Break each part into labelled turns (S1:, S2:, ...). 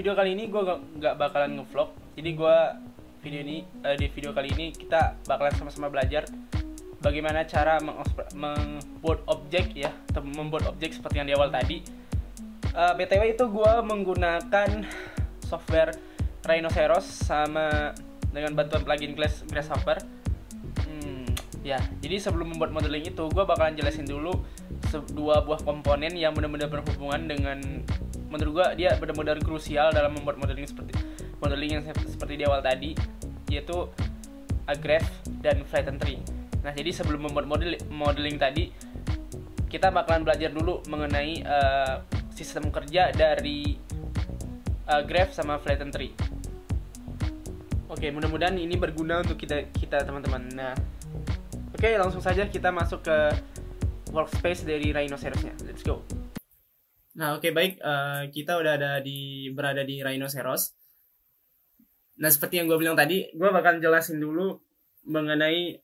S1: video kali ini gue nggak bakalan ngevlog jadi gue video ini uh, di video kali ini kita bakalan sama-sama belajar bagaimana cara membuat objek ya membuat objek seperti yang di awal tadi uh, eh, btw itu gue menggunakan software Rhinoceros sama dengan bantuan plugin Glass Grasshopper hmm, ya jadi sebelum membuat modeling itu gue bakalan jelasin dulu dua buah komponen yang benar-benar berhubungan dengan menurut gua dia benar-benar krusial dalam membuat modeling seperti modeling yang seperti di awal tadi yaitu a dan flatten tree. Nah, jadi sebelum membuat model modeling tadi kita bakalan belajar dulu mengenai uh, sistem kerja dari uh, graph sama flatten tree. Oke, okay, mudah-mudahan ini berguna untuk kita kita teman-teman. Nah, oke okay, langsung saja kita masuk ke workspace dari Rhinoceros-nya. Let's go. Nah, oke okay, baik. Uh, kita udah ada di berada di Rhinoceros. Nah, seperti yang gue bilang tadi, gue bakal jelasin dulu mengenai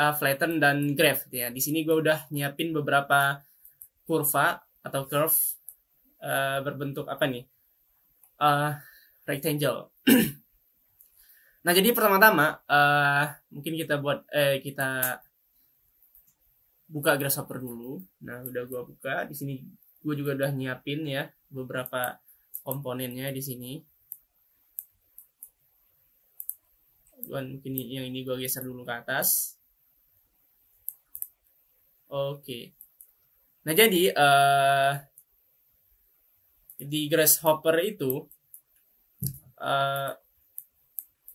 S1: uh, flatten dan graph. Ya, di sini gue udah nyiapin beberapa kurva atau curve uh, berbentuk apa nih? Uh, rectangle. nah, jadi pertama-tama uh, mungkin kita buat eh kita buka grasshopper dulu nah udah gua buka di sini gua juga udah nyiapin ya beberapa komponennya di sini mungkin yang ini gua geser dulu ke atas oke nah jadi uh, di grasshopper itu uh,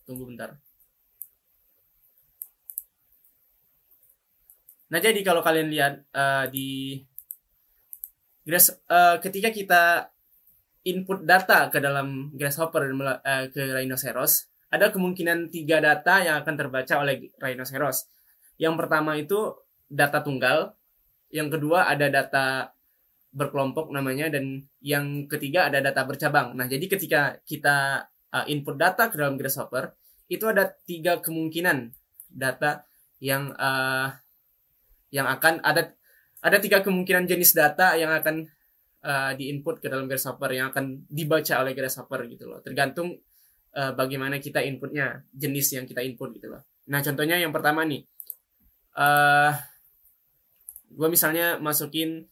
S1: tunggu bentar Nah, jadi kalau kalian lihat uh, di Grass, uh, ketika kita input data ke dalam Grasshopper dan uh, ke Rhinoceros, ada kemungkinan tiga data yang akan terbaca oleh Rhinoceros. Yang pertama itu data tunggal, yang kedua ada data berkelompok namanya dan yang ketiga ada data bercabang. Nah, jadi ketika kita uh, input data ke dalam Grasshopper, itu ada tiga kemungkinan data yang uh, yang akan ada ada tiga kemungkinan jenis data yang akan uh, diinput ke dalam Grasshopper yang akan dibaca oleh Grasshopper gitu loh. Tergantung uh, bagaimana kita inputnya, jenis yang kita input gitu loh. Nah, contohnya yang pertama nih. Uh, eh, gue misalnya masukin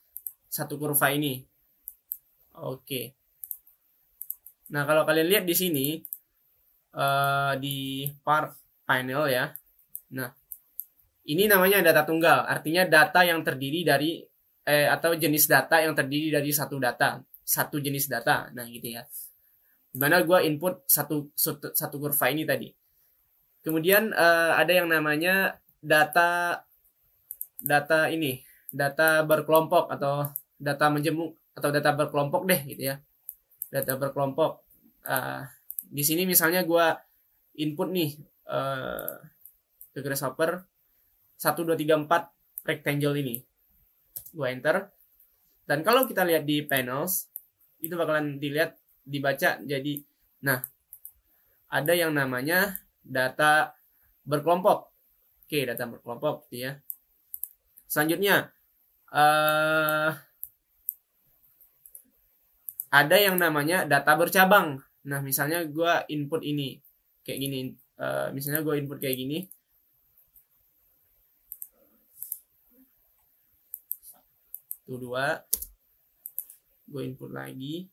S1: satu kurva ini. Oke. Okay. Nah, kalau kalian lihat di sini uh, di part panel ya. Nah, ini namanya data tunggal, artinya data yang terdiri dari eh, atau jenis data yang terdiri dari satu data, satu jenis data. Nah, gitu ya. Dimana gue input satu, satu kurva ini tadi. Kemudian eh, ada yang namanya data data ini, data berkelompok atau data menjemuk atau data berkelompok deh gitu ya. Data berkelompok. eh, di sini misalnya gue input nih eh, ke grasshopper 1, 2, 3, 4 rectangle ini. Gue enter. Dan kalau kita lihat di panels, itu bakalan dilihat, dibaca jadi, nah, ada yang namanya data berkelompok. Oke, data berkelompok gitu ya. Selanjutnya, uh, ada yang namanya data bercabang. Nah, misalnya gue input ini. Kayak gini. Uh, misalnya gue input kayak gini. Tuh dua. Gue input lagi.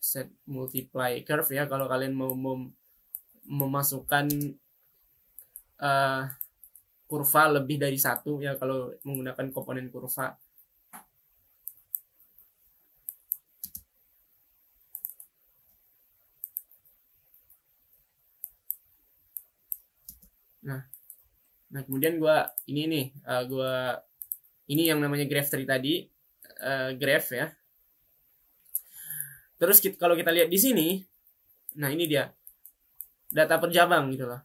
S1: Set multiply curve ya kalau kalian mau mem memasukkan uh, kurva lebih dari satu ya kalau menggunakan komponen kurva Nah kemudian gue ini nih uh, eh, gue ini yang namanya graph tree tadi uh, graph ya. Terus kita, kalau kita lihat di sini, nah ini dia data per cabang gitu loh.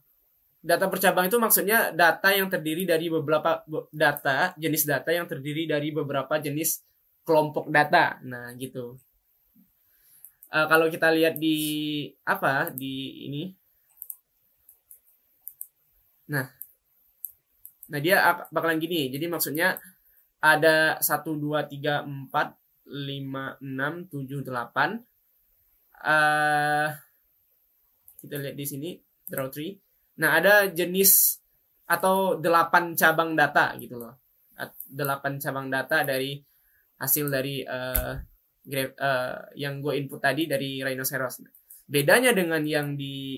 S1: Data per cabang itu maksudnya data yang terdiri dari beberapa data, jenis data yang terdiri dari beberapa jenis kelompok data. Nah, gitu. Uh, kalau kita lihat di apa di ini. Nah, Nah dia bakalan gini. Jadi maksudnya ada 1, 2, 3, 4, 5, 6, 7, 8. Uh, kita lihat di sini, draw tree. Nah ada jenis atau 8 cabang data gitu loh. 8 cabang data dari hasil dari uh, eh, grab, uh, eh, yang gue input tadi dari rhinoceros. Bedanya dengan yang di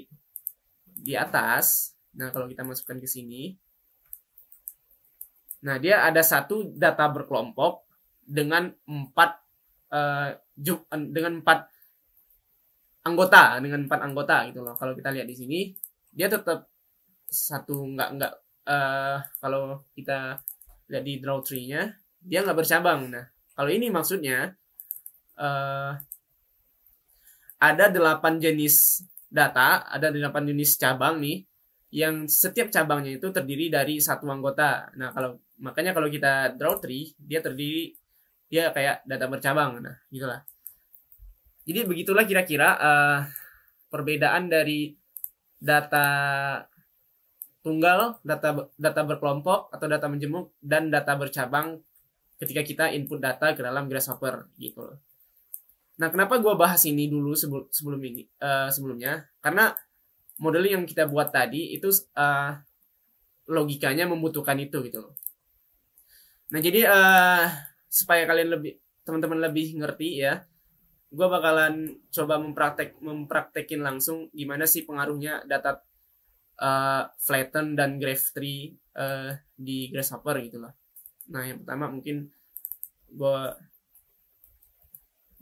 S1: di atas, nah kalau kita masukkan ke sini, Nah, dia ada satu data berkelompok dengan empat uh, dengan empat anggota, dengan empat anggota gitu loh. Kalau kita lihat di sini, dia tetap satu nggak nggak uh, kalau kita lihat di draw tree-nya, dia nggak bercabang. Nah, kalau ini maksudnya uh, ada delapan jenis data, ada delapan jenis cabang nih yang setiap cabangnya itu terdiri dari satu anggota. Nah, kalau makanya kalau kita draw tree dia terdiri dia kayak data bercabang nah gitulah jadi begitulah kira-kira uh, perbedaan dari data tunggal data data berkelompok atau data menjemuk dan data bercabang ketika kita input data ke dalam grasshopper gitu Nah, kenapa gue bahas ini dulu sebelum sebelum ini uh, sebelumnya? Karena model yang kita buat tadi itu uh, logikanya membutuhkan itu gitu loh. Nah jadi uh, supaya kalian lebih teman-teman lebih ngerti ya, gue bakalan coba mempraktek mempraktekin langsung gimana sih pengaruhnya data uh, flatten dan graph tree uh, di grasshopper gitu loh. Nah yang pertama mungkin gue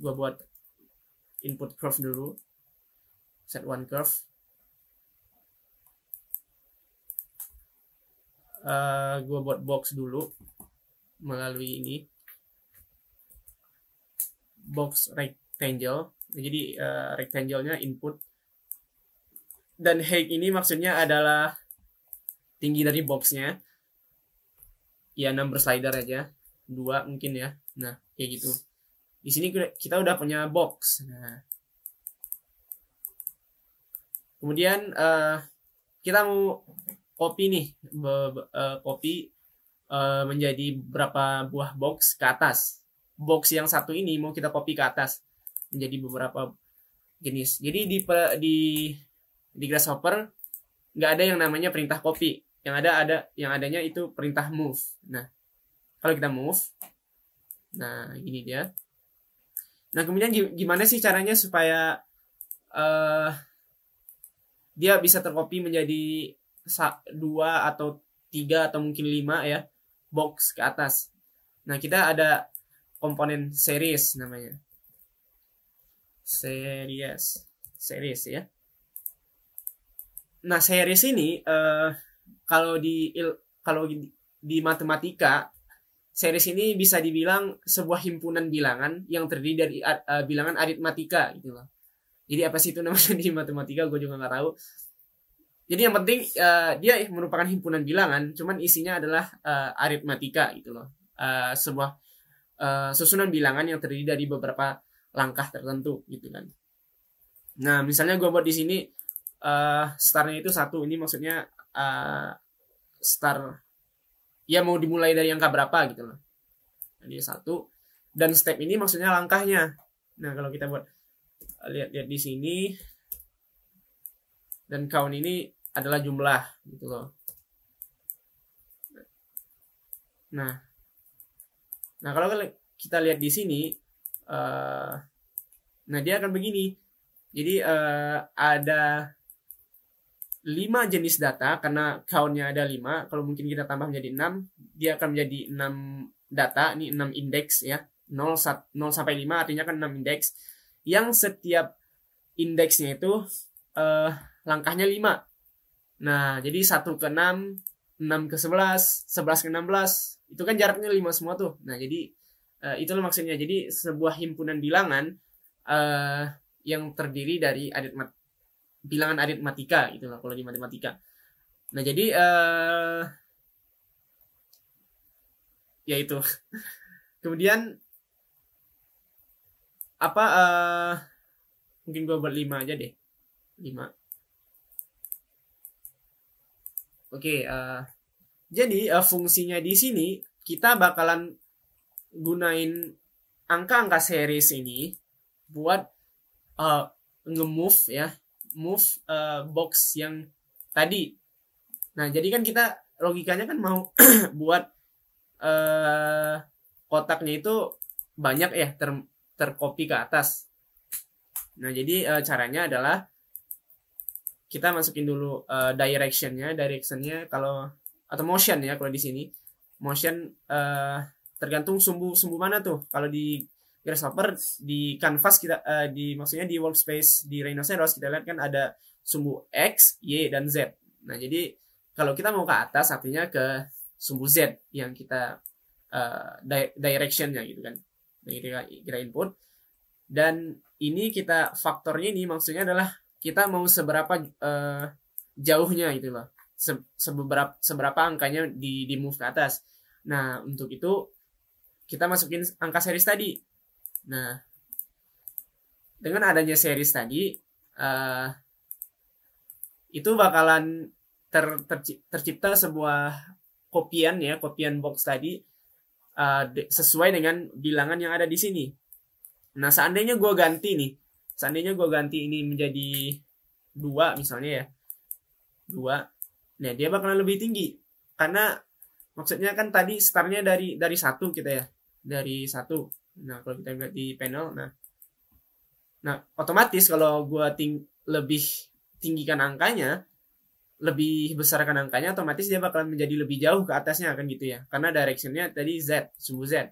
S1: gue buat input curve dulu, set one curve. Uh, gue buat box dulu melalui ini box rectangle jadi uh, rectangle-nya input dan height ini maksudnya adalah tinggi dari boxnya ya number slider aja dua mungkin ya nah kayak gitu di sini kita udah punya box nah kemudian uh, kita mau copy nih uh, copy Eh, menjadi beberapa buah box ke atas. Box yang satu ini mau kita copy ke atas menjadi beberapa jenis. Jadi di di di Grasshopper nggak ada yang namanya perintah copy. Yang ada ada yang adanya itu perintah move. Nah, kalau kita move nah gini dia nah kemudian gimana sih caranya supaya uh, dia bisa tercopy menjadi dua atau tiga atau mungkin lima ya box ke atas. Nah, kita ada komponen series namanya. Series, series ya. Nah, series ini uh, kalau di kalau di, di matematika series ini bisa dibilang sebuah himpunan bilangan yang terdiri dari uh, bilangan aritmatika gitu loh. Jadi apa sih itu namanya di matematika gue juga nggak tahu. Jadi yang penting uh, dia merupakan himpunan bilangan, cuman isinya adalah uh, aritmatika gitu loh. Uh, sebuah uh, susunan bilangan yang terdiri dari beberapa langkah tertentu gitu kan. Nah, misalnya gue buat di sini uh, startnya itu satu. Ini maksudnya uh, star ya mau dimulai dari angka berapa gitu loh. Jadi satu dan step ini maksudnya langkahnya. Nah, kalau kita buat lihat-lihat di sini dan count ini adalah jumlah gitu loh. Nah, nah kalau kita lihat di sini, uh, nah dia akan begini. Jadi uh, ada lima jenis data karena countnya ada lima. Kalau mungkin kita tambah menjadi enam, dia akan menjadi enam data. Ini enam indeks ya. 0, 0 sampai 5 artinya kan 6 indeks yang setiap indeksnya itu uh, langkahnya 5 Nah, jadi 1 ke 6, 6 ke 11, 11 ke 16, itu kan jaraknya 5 semua tuh. Nah, jadi uh, itulah maksudnya. Jadi sebuah himpunan bilangan uh, yang terdiri dari arit mat bilangan aritmatika gitu lah kalau di matematika. Nah, jadi uh, ya itu. Kemudian apa uh, mungkin gua buat 5 aja deh. 5 Oke, okay, uh, eh, jadi uh, fungsinya di sini kita bakalan gunain angka-angka series ini buat uh, nge-move ya, move uh, box yang tadi. Nah, jadi kan kita logikanya kan mau buat uh, kotaknya itu banyak ya ter terkopi ke atas. Nah, jadi uh, caranya adalah kita masukin dulu uh, directionnya directionnya kalau atau motion ya kalau di sini motion uh, tergantung sumbu sumbu mana tuh kalau di grasshopper di canvas kita uh, di maksudnya di workspace di rhinoceros kita lihat kan ada sumbu x y dan z nah jadi kalau kita mau ke atas artinya ke sumbu z yang kita uh, di directionnya gitu kan nah, kita, kita input dan ini kita faktornya ini maksudnya adalah kita mau seberapa uh, jauhnya gitu loh Se seberapa seberapa angkanya di di move ke atas nah untuk itu kita masukin angka series tadi nah dengan adanya series tadi uh, itu bakalan ter, ter, tercipta sebuah kopian ya kopian box tadi uh, sesuai dengan bilangan yang ada di sini nah seandainya gue ganti nih seandainya gue ganti ini menjadi dua misalnya ya dua nah dia bakalan lebih tinggi karena maksudnya kan tadi startnya dari dari satu kita ya dari satu nah kalau kita lihat di panel nah nah otomatis kalau gue ting lebih tinggikan angkanya lebih besarkan angkanya otomatis dia bakalan menjadi lebih jauh ke atasnya kan gitu ya karena directionnya tadi z sumbu z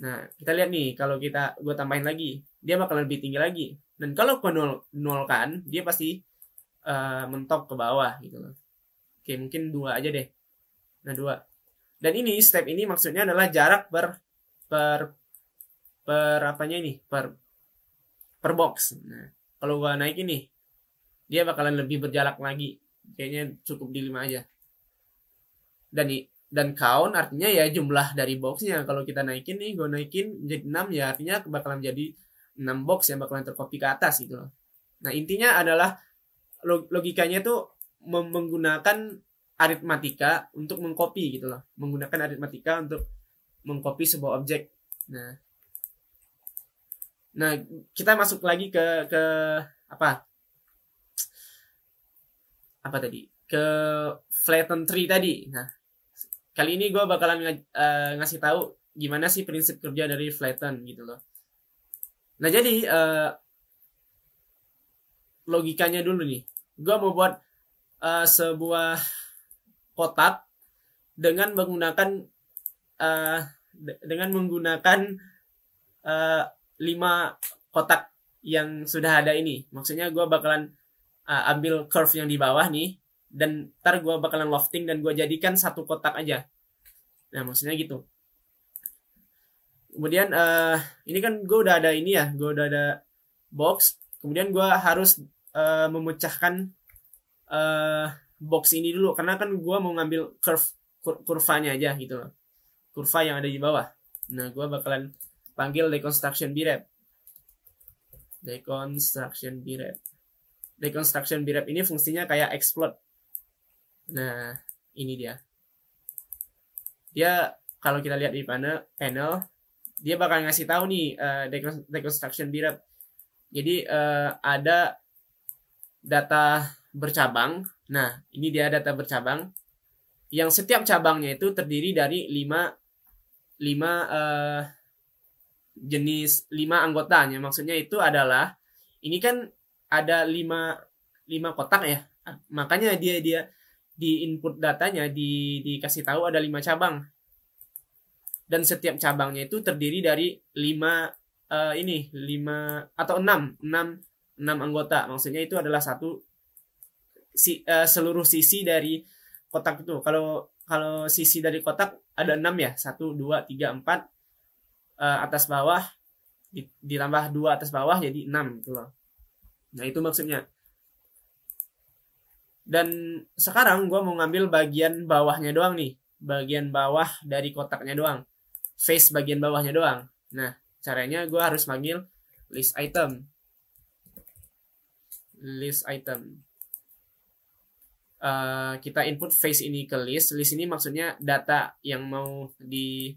S1: nah kita lihat nih kalau kita gue tambahin lagi dia bakal lebih tinggi lagi dan kalau gue nol nolkan dia pasti uh, mentok ke bawah gitu loh oke mungkin dua aja deh nah dua dan ini step ini maksudnya adalah jarak per per per apanya ini per per box nah kalau gua naik ini dia bakalan lebih berjarak lagi kayaknya cukup di lima aja dan dan count artinya ya jumlah dari boxnya kalau kita naikin nih gue naikin jadi 6 ya artinya bakalan jadi 6 box yang bakalan terkopi ke atas gitu loh. Nah, intinya adalah logikanya itu menggunakan aritmatika untuk mengcopy gitu loh. Menggunakan aritmatika untuk mengcopy sebuah objek. Nah, Nah, kita masuk lagi ke ke apa? Apa tadi? Ke flatten tree tadi. Nah, kali ini gue bakalan uh, ngasih tahu gimana sih prinsip kerja dari flatten gitu loh. Nah jadi uh, logikanya dulu nih, gue mau buat uh, sebuah kotak dengan menggunakan uh, dengan menggunakan uh, lima kotak yang sudah ada ini. Maksudnya gue bakalan uh, ambil curve yang di bawah nih dan ntar gue bakalan lofting dan gue jadikan satu kotak aja. Nah maksudnya gitu kemudian uh, ini kan gue udah ada ini ya gue udah ada box kemudian gue harus uh, memecahkan uh, box ini dulu karena kan gue mau ngambil curve kur kurvanya aja gitu loh kurva yang ada di bawah nah gue bakalan panggil deconstruction birep deconstruction birep deconstruction birep ini fungsinya kayak explode nah ini dia dia kalau kita lihat di panel panel dia bakal ngasih tahu nih uh, deconstruction birat. Jadi uh, ada data bercabang. Nah, ini dia data bercabang yang setiap cabangnya itu terdiri dari 5 5 uh, jenis 5 anggotanya. Maksudnya itu adalah ini kan ada 5 5 kotak ya. Makanya dia dia di input datanya di dikasih tahu ada 5 cabang dan setiap cabangnya itu terdiri dari lima uh, ini lima atau enam enam enam anggota maksudnya itu adalah satu si uh, seluruh sisi dari kotak itu kalau kalau sisi dari kotak ada enam ya satu dua tiga empat eh, atas bawah ditambah dua atas bawah jadi enam gitu loh nah itu maksudnya dan sekarang gue mau ngambil bagian bawahnya doang nih bagian bawah dari kotaknya doang face bagian bawahnya doang. Nah, caranya gue harus manggil list item. List item. Uh, kita input face ini ke list. List ini maksudnya data yang mau di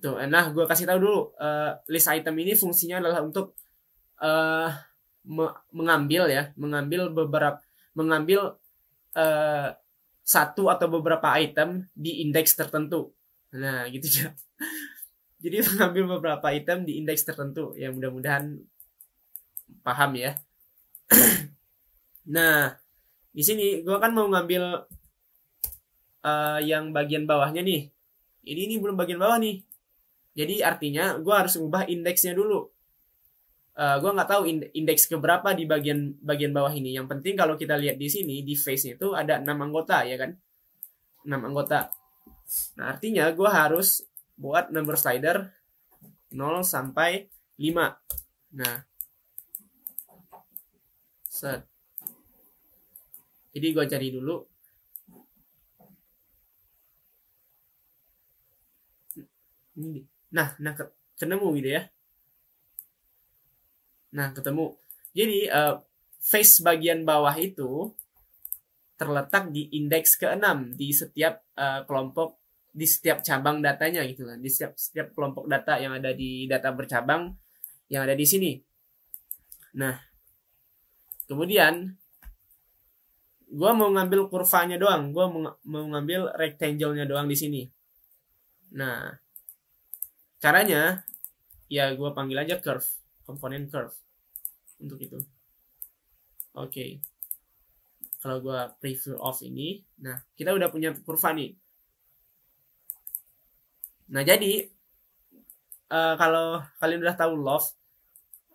S1: tuh. Eh, nah, gue kasih tahu dulu uh, list item ini fungsinya adalah untuk uh, me mengambil ya, mengambil beberapa mengambil uh, satu atau beberapa item di indeks tertentu Nah, gitu ya. Jadi mengambil beberapa item di indeks tertentu ya mudah-mudahan paham ya. nah, di sini gue kan mau ngambil uh, yang bagian bawahnya nih. ini ini belum bagian bawah nih. Jadi artinya gue harus ubah indeksnya dulu. Uh, eh, gue nggak tahu indeks keberapa di bagian bagian bawah ini. Yang penting kalau kita lihat di sini di face itu ada enam anggota ya kan, enam anggota. Nah, artinya gue harus buat number slider 0 sampai 5. Nah, set. Jadi gue cari dulu. Nah, nah ketemu gitu ya. Nah, ketemu. Jadi, uh, face bagian bawah itu terletak di indeks keenam di setiap uh, kelompok di setiap cabang datanya gitu kan di setiap setiap kelompok data yang ada di data bercabang yang ada di sini nah kemudian gue mau ngambil kurvanya doang gue mau, ngambil rectangle-nya doang di sini nah caranya ya gue panggil aja curve komponen curve untuk itu oke okay kalau gue preview off ini nah kita udah punya kurva nih nah jadi uh, kalau kalian udah tahu love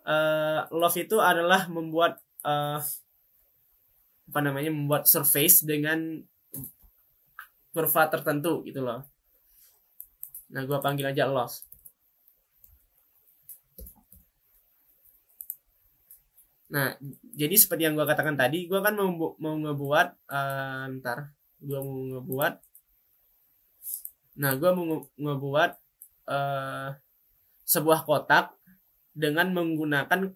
S1: uh, love itu adalah membuat uh, apa namanya membuat surface dengan kurva tertentu gitu loh nah gue panggil aja love Nah, jadi seperti yang gue katakan tadi gue kan mau mau ngebuat uh, ntar gue mau ngebuat nah gue mau ngebuat uh, sebuah kotak dengan menggunakan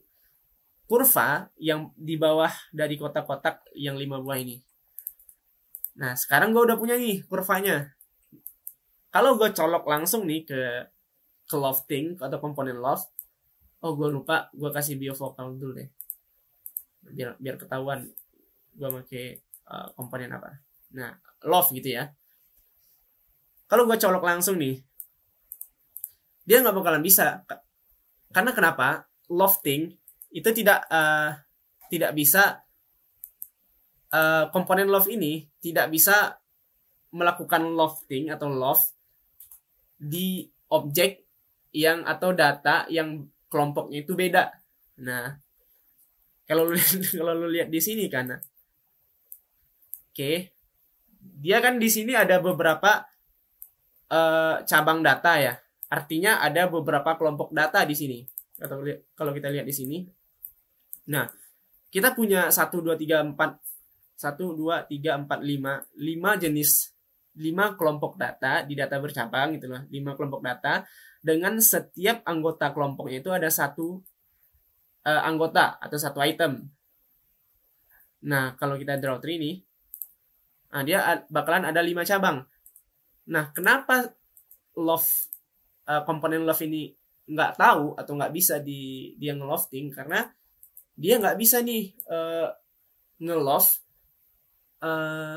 S1: kurva yang di bawah dari kotak-kotak yang lima buah ini nah sekarang gue udah punya nih kurvanya kalau gue colok langsung nih ke ke lofting atau komponen loft oh gue lupa gue kasih biofocal dulu deh biar biar ketahuan gue pakai uh, eh, komponen apa nah love gitu ya kalau gue colok langsung nih dia nggak bakalan bisa karena kenapa lofting itu tidak uh, tidak bisa uh, komponen love ini tidak bisa melakukan lofting atau love di objek yang atau data yang kelompoknya itu beda. Nah, kalau lu kalau lu lihat di sini karena, oke okay. dia kan di sini ada beberapa uh, cabang data ya artinya ada beberapa kelompok data di sini atau kalau kita lihat di sini nah kita punya satu dua tiga empat satu dua tiga empat lima lima jenis lima kelompok data di data bercabang gitu loh, lima kelompok data dengan setiap anggota kelompoknya itu ada satu uh, anggota atau satu item. Nah, kalau kita draw tree ini, nah dia bakalan ada lima cabang. Nah, kenapa love uh, komponen love ini nggak tahu atau nggak bisa di dia ngelofting karena dia nggak bisa nih uh, eh, ngelof uh, eh,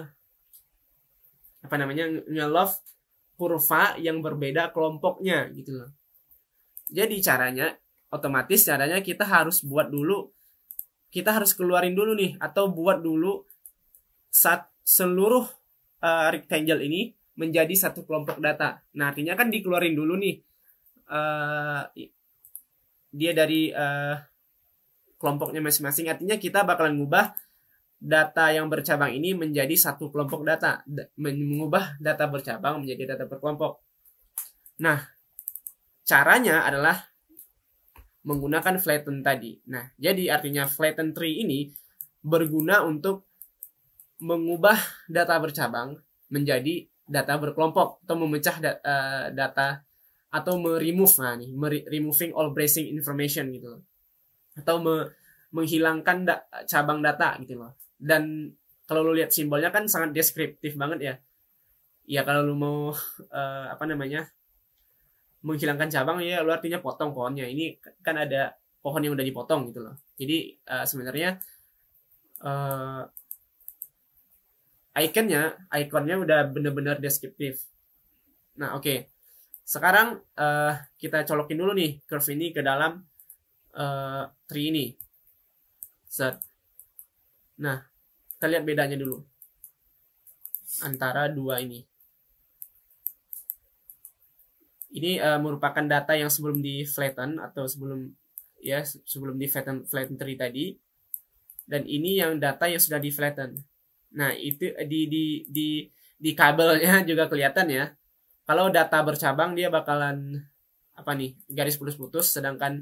S1: apa namanya ngelof kurva yang berbeda kelompoknya gitu loh. Jadi caranya otomatis caranya kita harus buat dulu kita harus keluarin dulu nih atau buat dulu saat seluruh uh, rectangle ini menjadi satu kelompok data. Nah artinya kan dikeluarin dulu nih uh, dia dari uh, kelompoknya masing-masing. Artinya kita bakalan ngubah data yang bercabang ini menjadi satu kelompok data, mengubah data bercabang menjadi data berkelompok. Nah caranya adalah menggunakan flatten tadi. Nah, jadi artinya flatten tree ini berguna untuk mengubah data bercabang menjadi data berkelompok atau memecah data, uh, eh, data atau meremove nah nih removing all bracing information gitu atau me menghilangkan da cabang data gitu loh dan kalau lo lihat simbolnya kan sangat deskriptif banget ya ya kalau lo mau uh, apa namanya menghilangkan cabang ya lu artinya potong pohonnya ini kan ada pohon yang udah dipotong gitu loh jadi uh, sebenarnya uh, ikonnya iconnya udah bener-bener deskriptif nah oke okay. sekarang uh, kita colokin dulu nih curve ini ke dalam uh, tree ini set nah kita lihat bedanya dulu antara dua ini ini uh, merupakan data yang sebelum di flatten atau sebelum ya sebelum di flatten flatten tree tadi dan ini yang data yang sudah di flatten nah itu eh, di di di di kabelnya juga kelihatan ya kalau data bercabang dia bakalan apa nih garis putus-putus sedangkan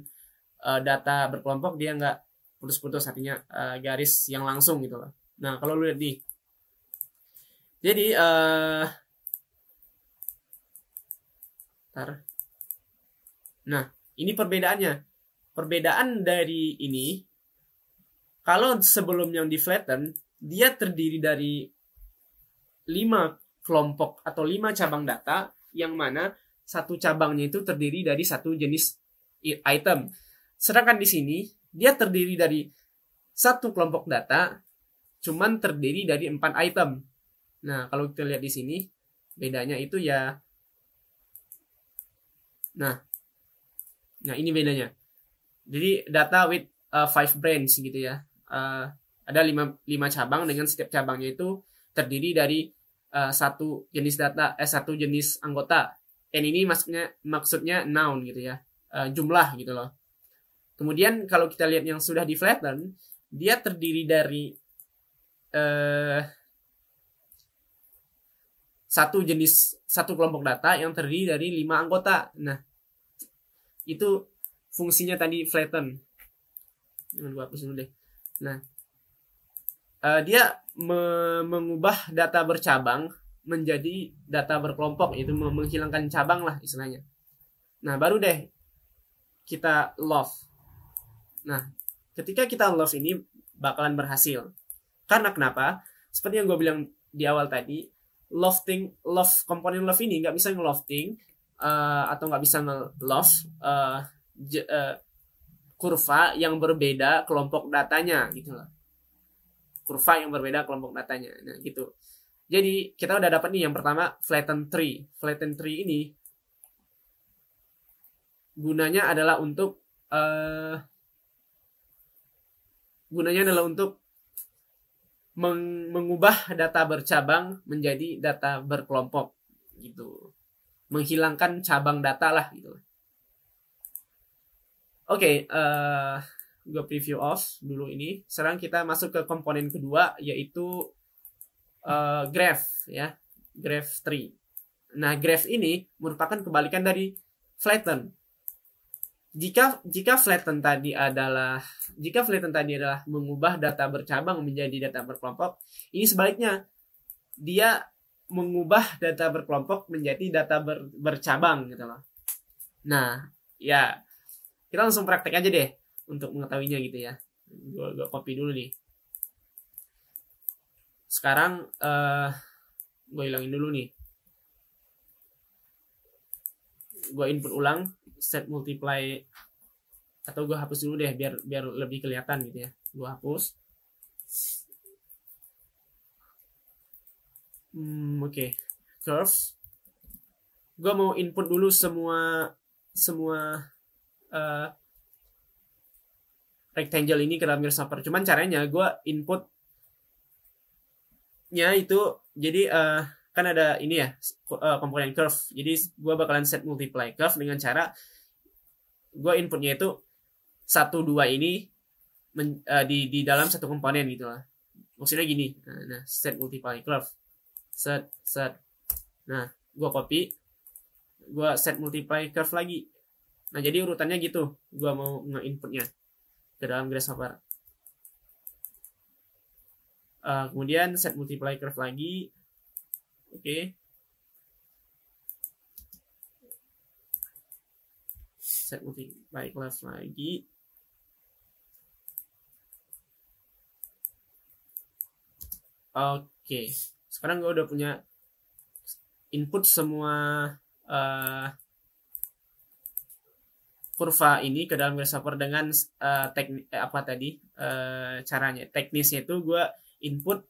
S1: uh, data berkelompok dia nggak putus-putus artinya uh, garis yang langsung gitu loh nah kalau lu lihat nih jadi uh, Ntar. Nah, ini perbedaannya. Perbedaan dari ini, kalau sebelum yang di flatten, dia terdiri dari lima kelompok atau lima cabang data yang mana satu cabangnya itu terdiri dari satu jenis item. Sedangkan di sini, dia terdiri dari satu kelompok data, cuman terdiri dari empat item. Nah, kalau kita lihat di sini, bedanya itu ya Nah, nah ini bedanya. Jadi data with uh, five brands gitu ya. Uh, ada lima, lima cabang dengan setiap cabangnya itu terdiri dari uh, satu jenis data, eh satu jenis anggota. N ini maksudnya maksudnya noun gitu ya, uh, jumlah gitu loh. Kemudian kalau kita lihat yang sudah di flatten, dia terdiri dari uh, satu jenis satu kelompok data yang terdiri dari lima anggota. Nah, itu fungsinya tadi flatten. gua hapus dulu deh. Nah, uh, dia me mengubah data bercabang menjadi data berkelompok, itu menghilangkan cabang lah istilahnya. Nah, baru deh kita love. Nah, ketika kita love ini bakalan berhasil. Karena kenapa? Seperti yang gue bilang di awal tadi, lofting love komponen love ini nggak bisa ngelofting uh, atau nggak bisa nge uh, eh, uh, eh, kurva yang berbeda kelompok datanya gitu loh kurva yang berbeda kelompok datanya nah gitu jadi kita udah dapat nih yang pertama flatten tree flatten tree ini gunanya adalah untuk uh, gunanya adalah untuk meng mengubah data bercabang menjadi data berkelompok gitu. Menghilangkan cabang data lah gitu. Oke, okay, uh, eh, gue preview off dulu ini. Sekarang kita masuk ke komponen kedua yaitu uh, graph ya, graph tree. Nah, graph ini merupakan kebalikan dari flatten jika jika flatten tadi adalah jika flatten tadi adalah mengubah data bercabang menjadi data berkelompok, ini sebaliknya dia mengubah data berkelompok menjadi data ber, bercabang gitu loh. Nah, ya kita langsung praktek aja deh untuk mengetahuinya gitu ya. Gua, gua copy dulu nih. Sekarang uh, eh, gue hilangin dulu nih. Gua input ulang set multiply atau gue hapus dulu deh biar biar lebih kelihatan gitu ya gue hapus hmm, oke okay. curve gue mau input dulu semua semua uh, rectangle ini ke dalam grasshopper cuman caranya gue input nya itu jadi uh, kan ada ini ya komponen eh, curve jadi gue bakalan set multiply curve dengan cara gue inputnya itu satu dua ini men, uh, di di dalam satu komponen gitu lah maksudnya gini nah, nah set multiply curve set set nah gue copy gue set multiply curve lagi nah jadi urutannya gitu gue mau nge-inputnya ke dalam grasshopper uh, kemudian set multiply curve lagi Oke. Set Setting by class lagi. Oke. Sekarang gue udah punya input semua uh, kurva ini ke dalam grasshopper dengan uh, eh, teknik eh, apa tadi uh, caranya teknisnya itu gue input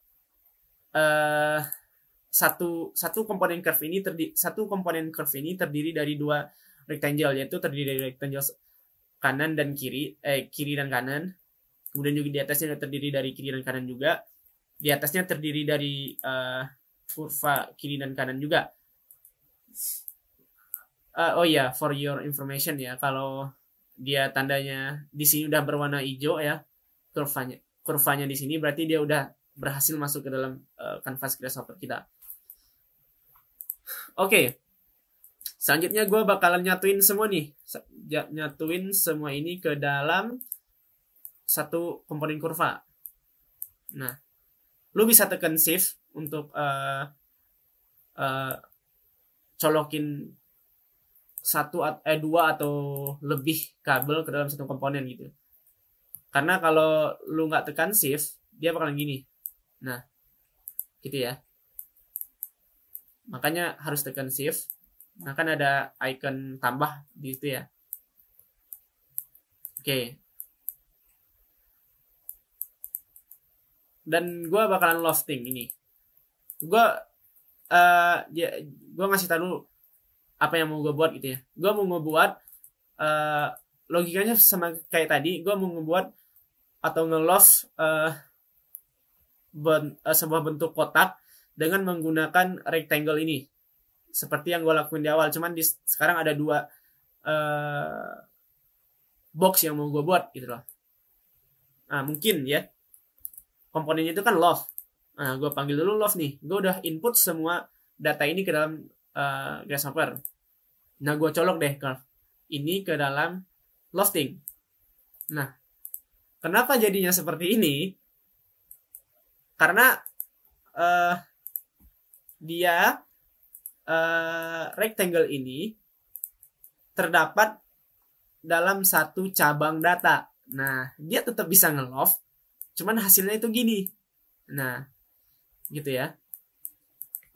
S1: uh, satu satu komponen curve ini terdiri satu komponen curve ini terdiri dari dua rectangle yaitu terdiri dari rectangle kanan dan kiri eh kiri dan kanan kemudian juga di atasnya terdiri dari kiri dan kanan juga di atasnya terdiri dari uh, kurva kiri dan kanan juga uh, oh ya yeah, for your information ya kalau dia tandanya di sini udah berwarna hijau ya kurvanya kurvanya di sini berarti dia udah berhasil masuk ke dalam uh, kanvas grasshopper kita. Oke. Okay. Selanjutnya gue bakalan nyatuin semua nih. Nyatuin semua ini ke dalam satu komponen kurva. Nah, lu bisa tekan shift untuk uh, uh, colokin satu eh dua atau lebih kabel ke dalam satu komponen gitu. Karena kalau lu nggak tekan shift, dia bakalan gini. Nah, gitu ya makanya harus tekan shift nah kan ada icon tambah di situ ya oke okay. dan gue bakalan lofting ini gue uh, ya, gue ngasih tahu apa yang mau gue buat gitu ya gue mau ngebuat uh, logikanya sama kayak tadi gue mau ngebuat atau ngeloft uh, ben, uh, sebuah bentuk kotak dengan menggunakan rectangle ini seperti yang gue lakuin di awal cuman di, sekarang ada dua uh, box yang mau gue buat gitu loh nah mungkin ya komponennya itu kan love nah gue panggil dulu love nih gue udah input semua data ini ke dalam uh, grasshopper nah gue colok deh curve ini ke dalam lofting nah kenapa jadinya seperti ini karena uh, dia uh, rectangle ini terdapat dalam satu cabang data. Nah, dia tetap bisa nge cuman hasilnya itu gini. Nah, gitu ya.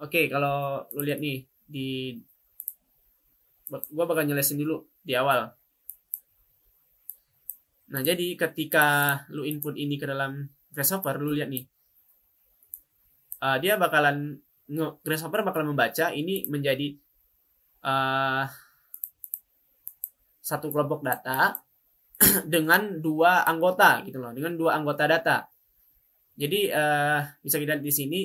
S1: Oke, kalau lu lihat nih di gua bakal nyelesin dulu di awal. Nah, jadi ketika lu input ini ke dalam Grasshopper, lu lihat nih. Uh, dia bakalan grasshopper bakal membaca ini menjadi uh, satu kelompok data dengan dua anggota gitu loh, dengan dua anggota data. Jadi uh, bisa kita lihat di sini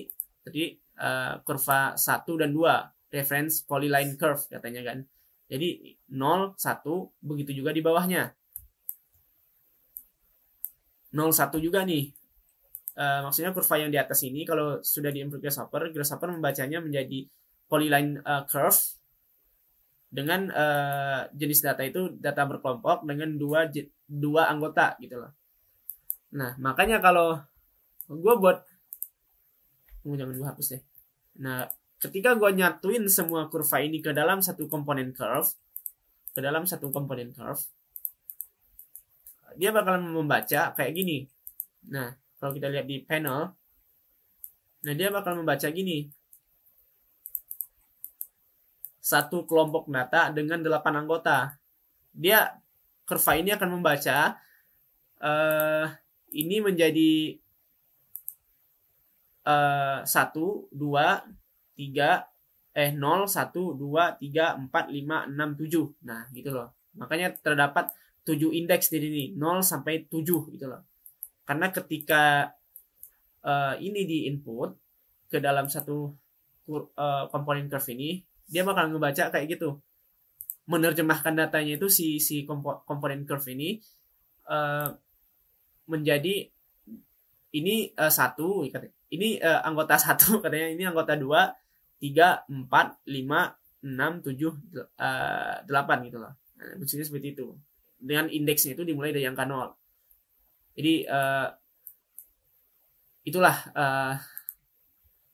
S1: tadi uh, eh, kurva 1 dan 2, reference polyline curve katanya kan. Jadi 0 1 begitu juga di bawahnya. 0 1 juga nih uh, maksudnya kurva yang di atas ini kalau sudah di improve grasshopper grasshopper membacanya menjadi polyline uh, curve dengan uh, jenis data itu data berkelompok dengan dua dua anggota gitu loh. Nah, makanya kalau gue buat oh, jangan gue hapus deh. Nah, ketika gue nyatuin semua kurva ini ke dalam satu komponen curve, ke dalam satu komponen curve, dia bakalan membaca kayak gini. Nah, kalau kita lihat di panel, nah dia bakal membaca gini. Satu kelompok data dengan delapan anggota. Dia kurva ini akan membaca uh, ini menjadi eh, satu dua tiga eh nol satu dua tiga empat lima enam tujuh, Nah, gitu loh. Makanya terdapat tujuh indeks di sini, nol sampai tujuh gitu loh. Karena ketika uh, ini di input ke dalam satu uh, komponen curve ini, dia bakal ngebaca kayak gitu. Menerjemahkan datanya itu si si kompo, komponen curve ini uh, menjadi ini uh, satu, ini uh, anggota satu katanya, ini anggota dua, tiga, empat, lima, enam, tujuh, delapan gitu loh. Nah, seperti itu. Dengan indeksnya itu dimulai dari angka nol jadi uh, itulah uh,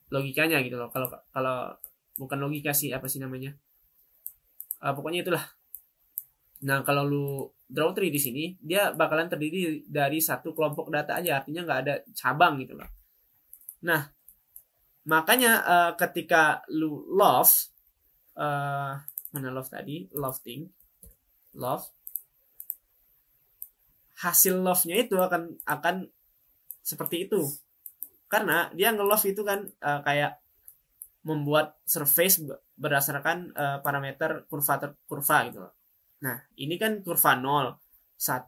S1: logikanya gitu loh. Kalau kalau bukan logika sih apa sih namanya? Uh, pokoknya itulah. Nah, kalau lu draw tree di sini, dia bakalan terdiri dari satu kelompok data aja, artinya nggak ada cabang gitu loh. Nah, makanya uh, ketika lu love uh, mana love tadi? Love thing. Love hasil love-nya itu akan akan seperti itu karena dia nge-love itu kan uh, kayak membuat surface berdasarkan uh, parameter kurva ter kurva gitu Nah, ini kan kurva 0, 1, 2,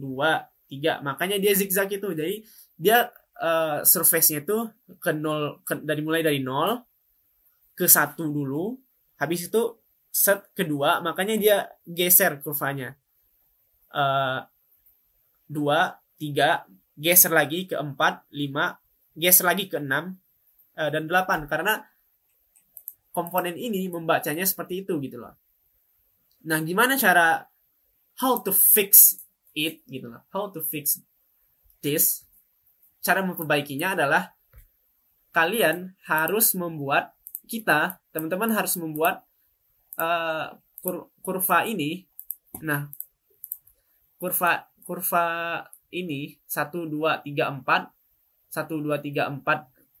S1: 3. Makanya dia zigzag itu. Jadi dia uh, surface-nya itu ke 0 ke, dari mulai dari 0 ke 1 dulu. Habis itu set kedua, makanya dia geser kurvanya. Uh, dua tiga geser lagi ke empat lima geser lagi ke enam eh, dan delapan karena komponen ini membacanya seperti itu gitu loh nah gimana cara how to fix it gitu loh how to fix this cara memperbaikinya adalah kalian harus membuat kita teman-teman harus membuat uh, kur kurva ini nah kurva kurva ini 1 2 3 4 1 2 3 4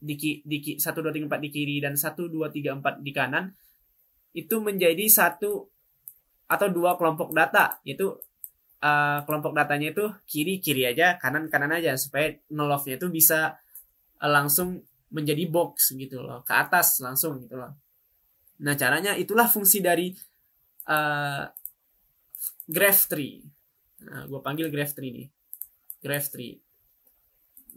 S1: di di 1 2 3 4 di kiri dan 1 2 3 4 di kanan itu menjadi satu atau dua kelompok data yaitu uh, eh, kelompok datanya itu kiri kiri aja kanan kanan aja supaya nolofnya itu bisa uh, langsung menjadi box gitu loh ke atas langsung gitu loh nah caranya itulah fungsi dari uh, graph tree Nah, gue panggil graph tree nih. Graph tree.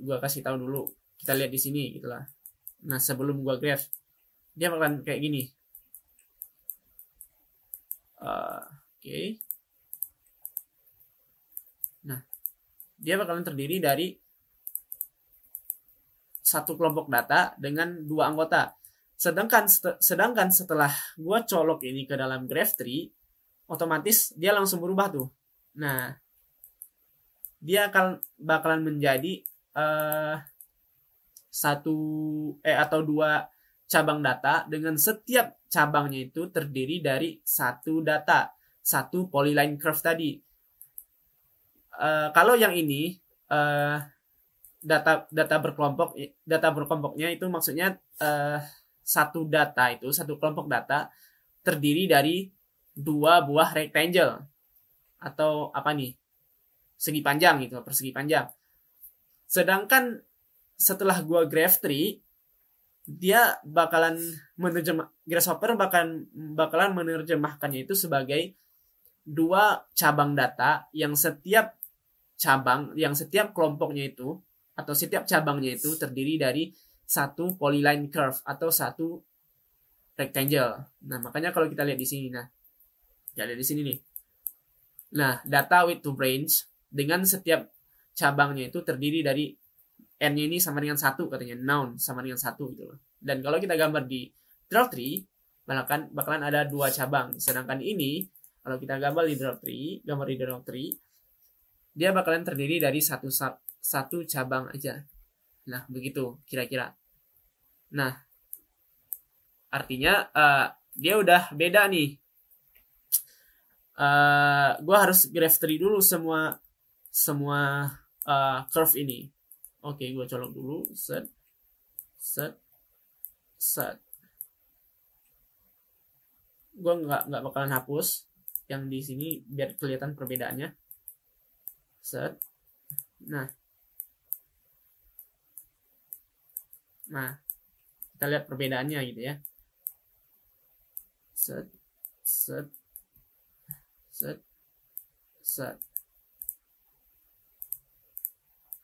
S1: Gue kasih tahu dulu. Kita lihat di sini gitu Nah, sebelum gue graph, dia akan kayak gini. Uh, Oke. Okay. Nah, dia bakalan terdiri dari satu kelompok data dengan dua anggota. Sedangkan sedangkan setelah gue colok ini ke dalam graph tree, otomatis dia langsung berubah tuh. Nah, dia akan bakalan menjadi uh, satu eh atau dua cabang data dengan setiap cabangnya itu terdiri dari satu data, satu polyline curve tadi. Uh, kalau yang ini uh, data data berkelompok data berkelompoknya itu maksudnya uh, satu data itu satu kelompok data terdiri dari dua buah rectangle atau apa nih segi panjang gitu persegi panjang sedangkan setelah gua graph tree dia bakalan menerjemah grasshopper bahkan bakalan menerjemahkannya itu sebagai dua cabang data yang setiap cabang yang setiap kelompoknya itu atau setiap cabangnya itu terdiri dari satu polyline curve atau satu rectangle. Nah, makanya kalau kita lihat di sini nah. Kita lihat di sini nih. Nah, data with two brains dengan setiap cabangnya itu terdiri dari n-nya ini sama dengan satu katanya noun sama dengan satu gitu loh. Dan kalau kita gambar di draw tree bahkan bakalan ada dua cabang. Sedangkan ini kalau kita gambar di draw tree, gambar di draw tree dia bakalan terdiri dari satu satu cabang aja. Nah, begitu kira-kira. Nah, artinya uh, dia udah beda nih uh, eh, gue harus graph tree dulu semua semua uh, curve ini oke okay, gue colok dulu set set set gue nggak nggak bakalan hapus yang di sini biar kelihatan perbedaannya set nah nah kita lihat perbedaannya gitu ya set set set set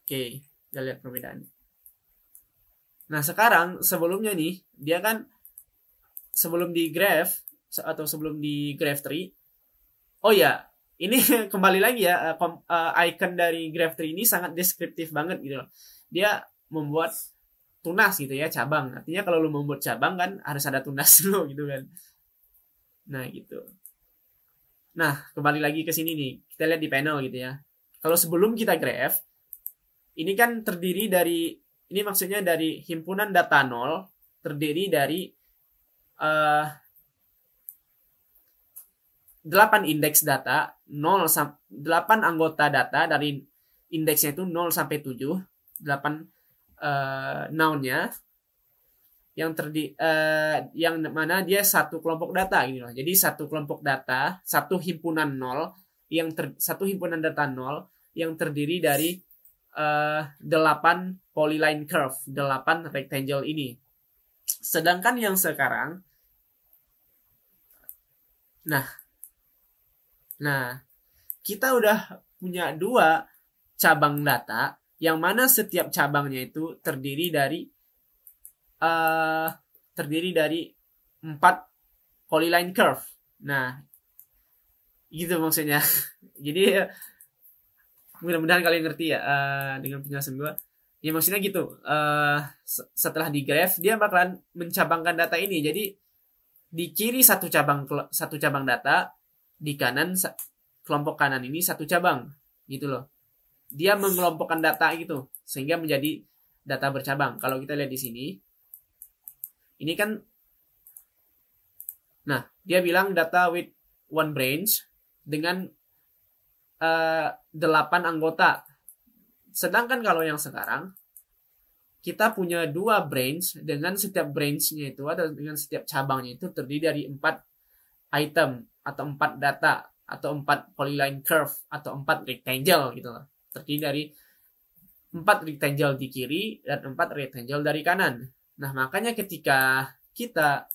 S1: oke kita lihat perbedaannya nah sekarang sebelumnya nih dia kan sebelum di graph atau sebelum di graph tree oh ya ini kembali lagi ya eh, eh, icon dari graph tree ini sangat deskriptif banget gitu loh dia membuat tunas gitu ya cabang artinya kalau lu membuat cabang kan harus ada tunas dulu gitu kan nah gitu Nah, kembali lagi ke sini nih. Kita lihat di panel gitu ya. Kalau sebelum kita graph, ini kan terdiri dari ini maksudnya dari himpunan data nol terdiri dari uh, eh, 8 indeks data, 0 8 anggota data dari indeksnya itu 0 sampai 7, 8 uh, noun-nya, yang terdi uh, yang mana dia satu kelompok data gitu loh. Jadi satu kelompok data, satu himpunan nol yang ter, satu himpunan data nol yang terdiri dari uh, eh, 8 polyline curve, 8 rectangle ini. Sedangkan yang sekarang nah nah kita udah punya dua cabang data yang mana setiap cabangnya itu terdiri dari uh, terdiri dari empat polyline curve. Nah, gitu maksudnya. Jadi mudah-mudahan kalian ngerti ya uh, dengan penjelasan gue. Ya maksudnya gitu. Uh, setelah di graph dia bakalan mencabangkan data ini. Jadi di kiri satu cabang satu cabang data, di kanan kelompok kanan ini satu cabang gitu loh. Dia mengelompokkan data gitu sehingga menjadi data bercabang. Kalau kita lihat di sini, ini kan Nah, dia bilang data with one branch dengan uh, eh, 8 anggota. Sedangkan kalau yang sekarang kita punya dua branch dengan setiap branchnya itu atau dengan setiap cabangnya itu terdiri dari empat item atau empat data atau empat polyline curve atau empat rectangle gitu loh. Terdiri dari empat rectangle di kiri dan empat rectangle dari kanan. Nah, makanya ketika kita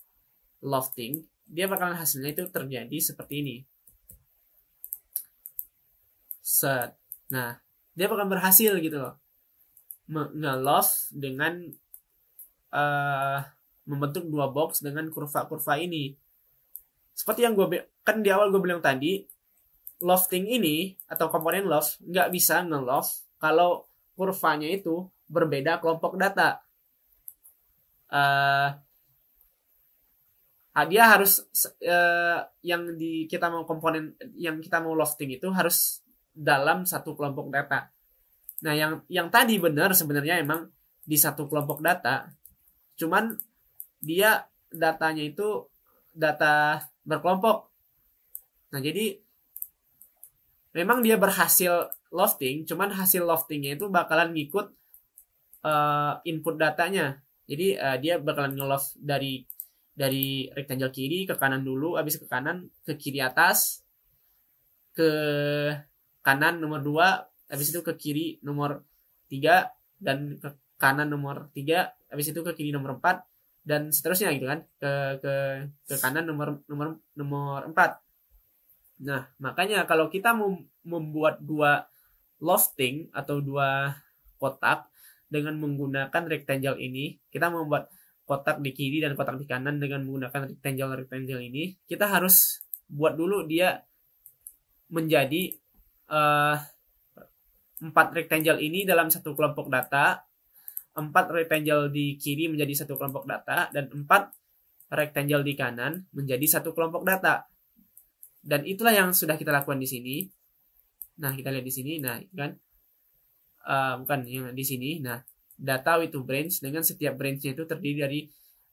S1: lofting, dia bakalan hasilnya itu terjadi seperti ini. Set. Nah, dia bakalan berhasil gitu loh. Nge-loft dengan uh, membentuk dua box dengan kurva-kurva ini. Seperti yang gue kan di awal gue bilang tadi, lofting ini atau komponen loft nggak bisa nge-loft kalau kurvanya itu berbeda kelompok data uh, dia harus uh, yang di kita mau komponen yang kita mau lofting itu harus dalam satu kelompok data. Nah, yang yang tadi benar sebenarnya emang di satu kelompok data. Cuman dia datanya itu data berkelompok. Nah, jadi memang dia berhasil lofting, cuman hasil loftingnya itu bakalan ngikut uh, input datanya. Jadi uh, dia bakalan nge dari dari rectangle kiri ke kanan dulu, habis ke kanan, ke kiri atas, ke kanan nomor 2, habis itu ke kiri nomor 3 dan ke kanan nomor 3, habis itu ke kiri nomor 4 dan seterusnya gitu kan. Ke ke ke kanan nomor nomor nomor 4. Nah, makanya kalau kita mau membuat dua lofting atau dua kotak dengan menggunakan rectangle ini, kita membuat kotak di kiri dan kotak di kanan dengan menggunakan rectangle-rectangle ini. Kita harus buat dulu dia menjadi uh, empat rectangle ini dalam satu kelompok data, empat rectangle di kiri menjadi satu kelompok data, dan empat rectangle di kanan menjadi satu kelompok data. Dan itulah yang sudah kita lakukan di sini. Nah, kita lihat di sini. Nah, kan uh, bukan yang di sini. Nah, data itu branch dengan setiap branchnya itu terdiri dari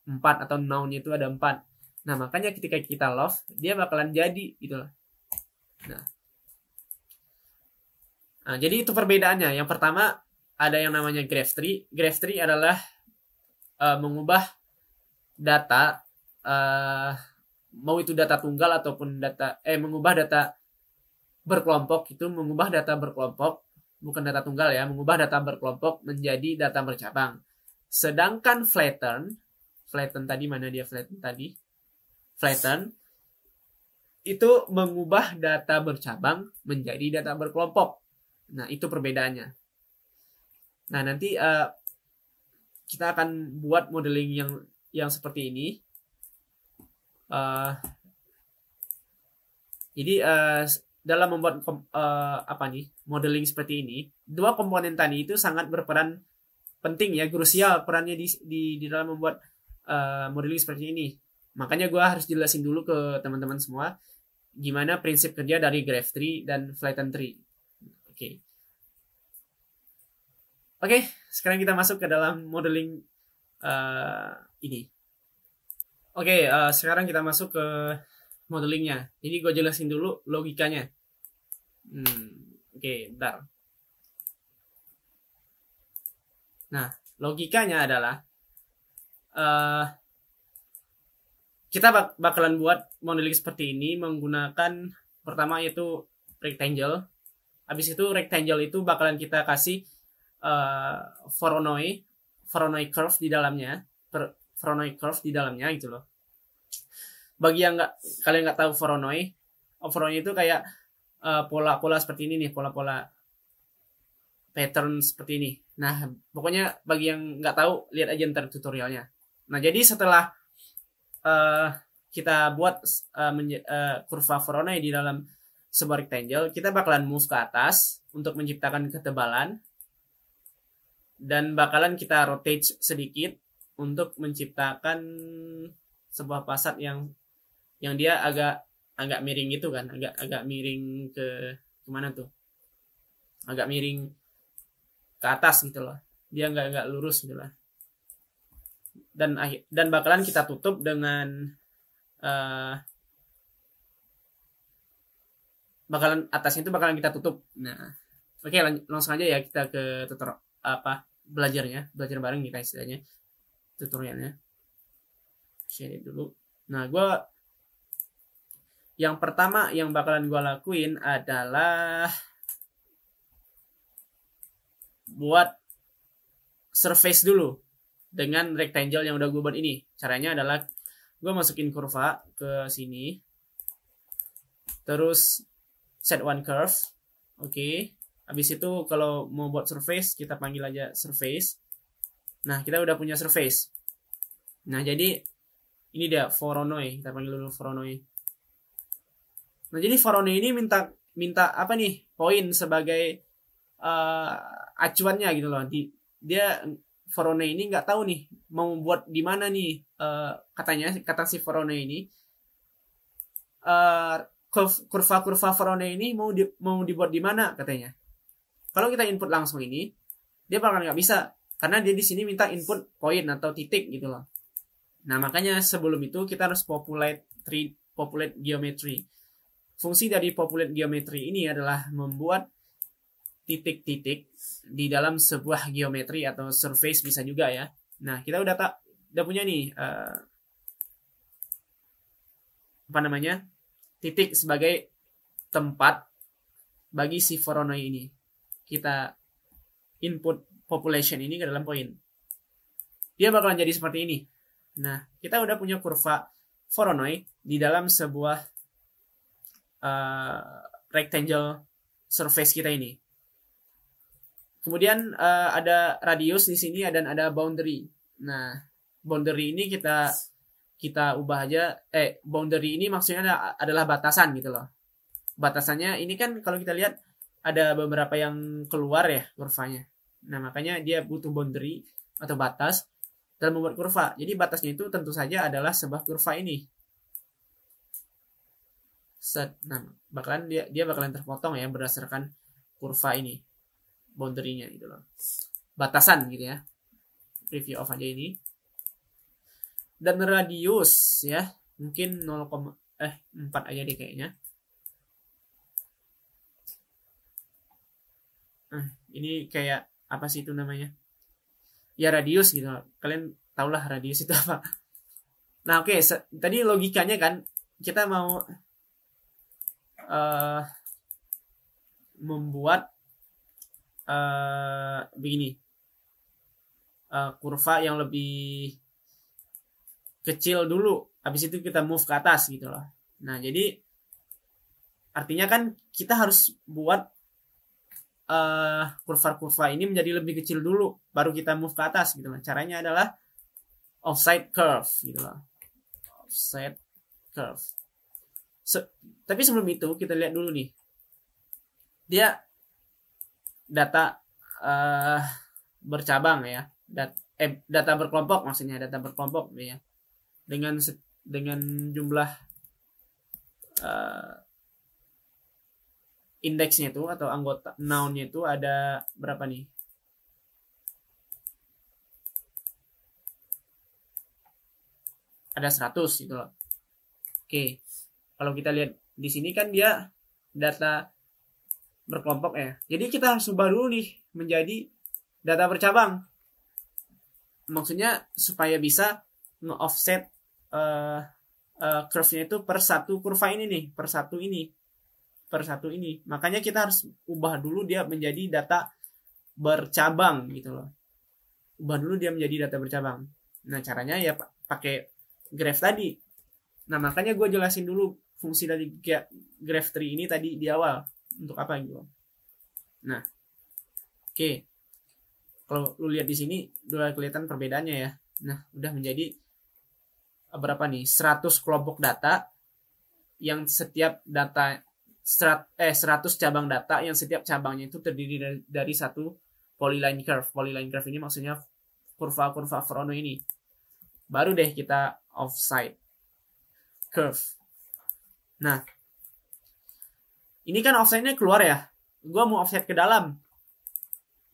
S1: empat atau nounnya itu ada empat. Nah, makanya ketika kita love, dia bakalan jadi gitu loh. Nah. nah, jadi itu perbedaannya. Yang pertama ada yang namanya graph tree. Graph tree adalah uh, mengubah data uh, mau itu data tunggal ataupun data eh mengubah data berkelompok itu mengubah data berkelompok bukan data tunggal ya, mengubah data berkelompok menjadi data bercabang. Sedangkan flatten, flatten tadi mana dia flatten tadi? Flatten itu mengubah data bercabang menjadi data berkelompok. Nah, itu perbedaannya. Nah, nanti uh, kita akan buat modeling yang yang seperti ini. Uh, jadi uh, dalam membuat uh, apa nih modeling seperti ini dua komponen tadi itu sangat berperan penting ya krusial perannya di di, di dalam membuat uh, modeling seperti ini makanya gue harus jelasin dulu ke teman-teman semua gimana prinsip kerja dari graph tree dan flatten tree oke okay. oke okay, sekarang kita masuk ke dalam modeling uh, ini oke okay, uh, sekarang kita masuk ke modelingnya. Ini gue jelasin dulu logikanya. Hmm, oke, okay, bentar. Nah, logikanya adalah uh, kita bak bakalan buat modeling seperti ini menggunakan pertama yaitu rectangle. Habis itu rectangle itu bakalan kita kasih uh, eh, Voronoi, Voronoi curve di dalamnya, per, Voronoi curve di dalamnya gitu loh bagi yang nggak kalian nggak tahu Voronoi Voronoi oh, itu kayak eh, pola-pola uh, seperti ini nih pola-pola pattern seperti ini nah pokoknya bagi yang nggak tahu lihat aja ntar tutorialnya nah jadi setelah uh, kita buat uh, uh, kurva Voronoi di dalam sebuah rectangle kita bakalan move ke atas untuk menciptakan ketebalan dan bakalan kita rotate sedikit untuk menciptakan sebuah pasat yang yang dia agak agak miring gitu kan agak agak miring ke kemana tuh agak miring ke atas gitu loh dia nggak nggak lurus gitu lah dan dan bakalan kita tutup dengan uh, bakalan atasnya itu bakalan kita tutup nah oke lang langsung aja ya kita ke tutorial apa belajarnya belajar bareng kita istilahnya tutorialnya share dulu nah gue yang pertama yang bakalan gue lakuin adalah buat surface dulu dengan rectangle yang udah gue buat ini. Caranya adalah gue masukin kurva ke sini. Terus set one curve. Oke. Okay. Habis itu kalau mau buat surface kita panggil aja surface. Nah, kita udah punya surface. Nah, jadi ini dia Voronoi, kita panggil dulu Voronoi. Nah, jadi Farone ini minta minta apa nih poin sebagai uh, acuannya gitu loh. Di, dia Verona ini nggak tahu nih mau buat di mana nih uh, katanya kata si Verona ini uh, kurva-kurva Verona ini mau di, mau dibuat di mana katanya. Kalau kita input langsung ini dia bakal nggak bisa karena dia di sini minta input poin atau titik gitu loh. Nah makanya sebelum itu kita harus populate tree, populate geometry. Fungsi dari populate geometri ini adalah membuat titik-titik di dalam sebuah geometri atau surface bisa juga ya. Nah, kita udah tak udah punya nih uh, apa namanya? titik sebagai tempat bagi si Voronoi ini. Kita input population ini ke dalam poin. Dia bakalan jadi seperti ini. Nah, kita udah punya kurva Voronoi di dalam sebuah uh, rectangle surface kita ini. Kemudian uh, ada radius di sini dan ada boundary. Nah, boundary ini kita kita ubah aja eh boundary ini maksudnya adalah batasan gitu loh. Batasannya ini kan kalau kita lihat ada beberapa yang keluar ya kurvanya. Nah, makanya dia butuh boundary atau batas dalam membuat kurva. Jadi batasnya itu tentu saja adalah sebuah kurva ini set nah bakalan dia dia bakalan terpotong ya berdasarkan kurva ini boundary-nya gitu loh batasan gitu ya review of aja ini dan radius ya mungkin 0, eh 4 aja deh kayaknya nah, ini kayak apa sih itu namanya ya radius gitu loh. kalian tahulah radius itu apa nah oke okay, tadi logikanya kan kita mau uh, membuat uh, begini uh, kurva yang lebih kecil dulu habis itu kita move ke atas gitu loh nah jadi artinya kan kita harus buat uh, kurva-kurva ini menjadi lebih kecil dulu baru kita move ke atas gitu loh caranya adalah offset curve gitu loh offside curve Se tapi sebelum itu kita lihat dulu nih. Dia data uh, bercabang ya. Dat eh, data berkelompok maksudnya, data berkelompok ya. Dengan dengan jumlah uh, indeksnya itu atau anggota nounnya itu ada berapa nih? Ada 100 gitu loh. Oke. Okay kalau kita lihat di sini kan dia data berkelompok ya. Jadi kita harus ubah dulu nih menjadi data bercabang. Maksudnya supaya bisa nge-offset uh, uh, curve-nya itu per satu kurva ini nih, per satu ini. Per satu ini. Makanya kita harus ubah dulu dia menjadi data bercabang gitu loh. Ubah dulu dia menjadi data bercabang. Nah, caranya ya pakai graph tadi. Nah, makanya gue jelasin dulu fungsi dari graph tree ini tadi di awal untuk apa gitu. Nah, oke. Okay. Kalau lu lihat di sini udah kelihatan perbedaannya ya. Nah, udah menjadi eh, berapa nih? 100 kelompok data yang setiap data serat, eh 100 cabang data yang setiap cabangnya itu terdiri dari, dari satu polyline curve. Polyline curve ini maksudnya kurva-kurva Frono ini. Baru deh kita offside curve Nah, ini kan offsetnya keluar ya. Gue mau offset ke dalam.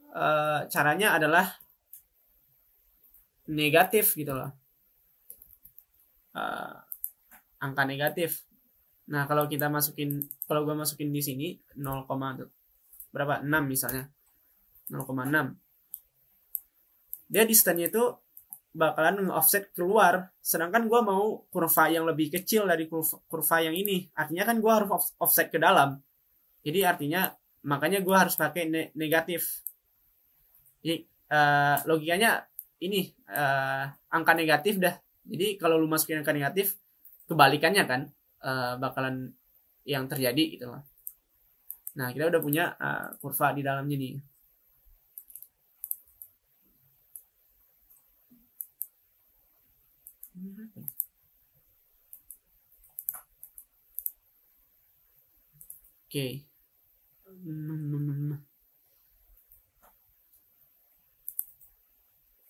S1: E, caranya adalah negatif gitu loh. E, angka negatif. Nah, kalau kita masukin, kalau gue masukin di sini 0, berapa? 6 misalnya. 0,6. Dia distance-nya itu bakalan offset keluar sedangkan gue mau kurva yang lebih kecil dari kurva, kurva yang ini artinya kan gue harus offset ke dalam jadi artinya makanya gue harus pakai ne negatif jadi uh, logikanya ini uh, angka negatif dah jadi kalau lu masukin angka negatif kebalikannya kan uh, bakalan yang terjadi gitu loh nah kita udah punya uh, kurva di dalamnya nih Oke.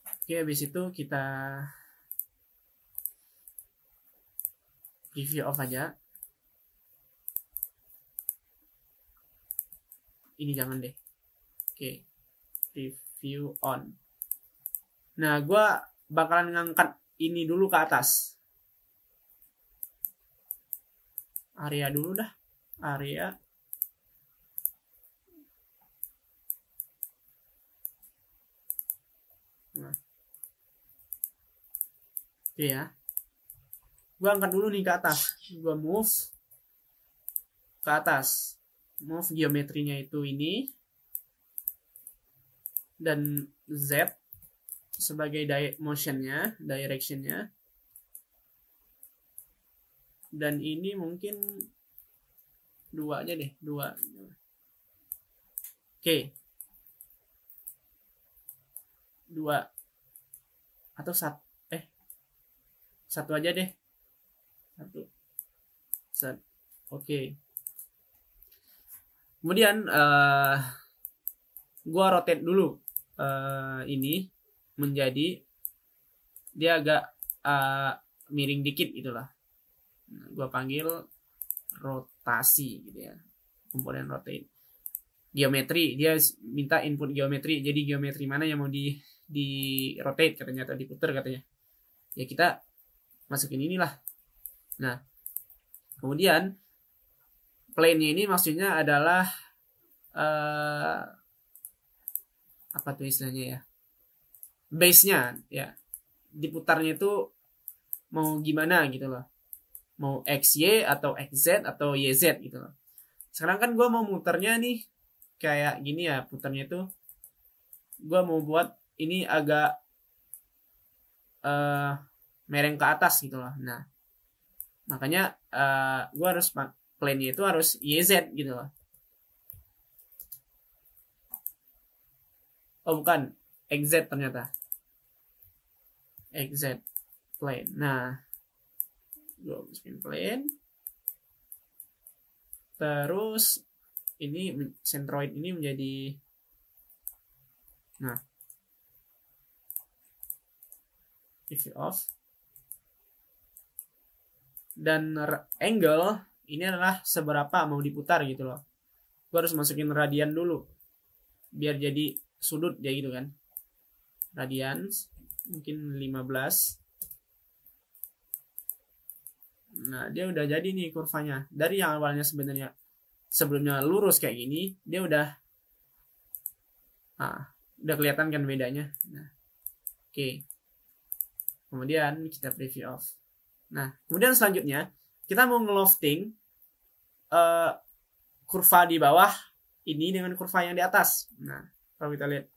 S1: Oke, habis itu kita review off aja. Ini jangan deh. Oke, Review on. Nah, gue bakalan ngangkat ini dulu ke atas. Area dulu dah. Area Nah. Oke ya. Gue angkat dulu nih ke atas. Gue move ke atas. Move geometrinya itu ini. Dan Z sebagai di motionnya, directionnya. Dan ini mungkin dua aja deh, dua. Oke, dua atau satu eh satu aja deh satu set oke okay. kemudian uh, gua rotate dulu uh, ini menjadi dia agak uh, miring dikit itulah nah, gua panggil rotasi gitu ya komponen rotate geometri dia minta input geometri jadi geometri mana yang mau di di rotate katanya atau diputer katanya ya kita masukin inilah nah kemudian plane ini maksudnya adalah uh, apa tuh istilahnya ya base-nya ya diputarnya itu mau gimana gitu loh mau XY atau XZ atau YZ gitu loh sekarang kan gue mau muternya nih kayak gini ya putarnya itu gue mau buat ini agak uh, mereng ke atas gitu loh. Nah, makanya uh, eh, gue harus plan-nya itu harus YZ gitu loh. Oh bukan, XZ ternyata. XZ plane. Nah, gue masukin plane. Terus ini centroid ini menjadi Nah, TV off. Dan angle ini adalah seberapa mau diputar gitu loh. Gue harus masukin radian dulu. Biar jadi sudut ya gitu kan. Radian mungkin 15. Nah, dia udah jadi nih kurvanya. Dari yang awalnya sebenarnya sebelumnya lurus kayak gini, dia udah ah, udah kelihatan kan bedanya. Nah. Oke. Okay. Kemudian kita preview off. Nah, kemudian selanjutnya kita mau ngelofting uh, kurva di bawah ini dengan kurva yang di atas. Nah, kalau kita lihat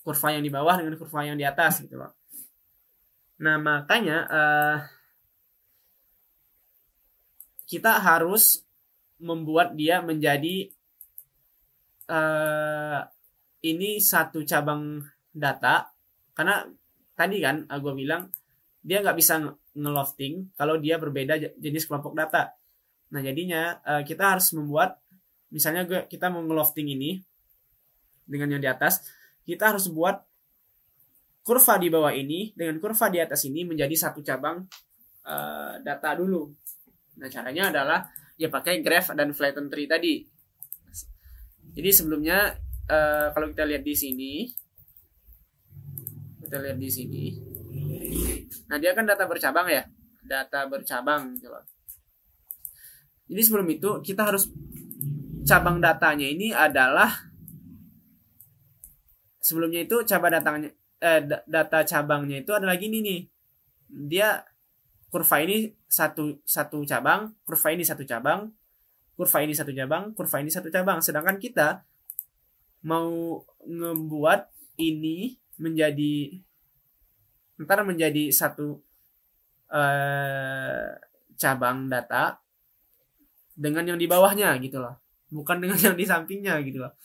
S1: kurva yang di bawah dengan kurva yang di atas gitu loh. Nah, makanya uh, kita harus membuat dia menjadi uh, ini satu cabang data karena tadi kan ah, gue bilang dia nggak bisa ngelofting kalau dia berbeda jenis kelompok data. Nah jadinya eh, kita harus membuat misalnya gue, kita mau ngelofting ini dengan yang di atas, kita harus buat kurva di bawah ini dengan kurva di atas ini menjadi satu cabang uh, data dulu. Nah caranya adalah ya pakai graph dan flatten tree tadi. Jadi sebelumnya uh, kalau kita lihat di sini kita lihat di sini nah dia kan data bercabang ya data bercabang gitu jadi sebelum itu kita harus cabang datanya ini adalah sebelumnya itu cabang datanya eh, data cabangnya itu adalah gini nih dia kurva ini satu satu cabang kurva ini satu cabang kurva ini satu cabang kurva ini satu cabang sedangkan kita mau ngebuat ini menjadi ntar menjadi satu eh, cabang data dengan yang di bawahnya gitu loh bukan dengan yang di sampingnya gitu loh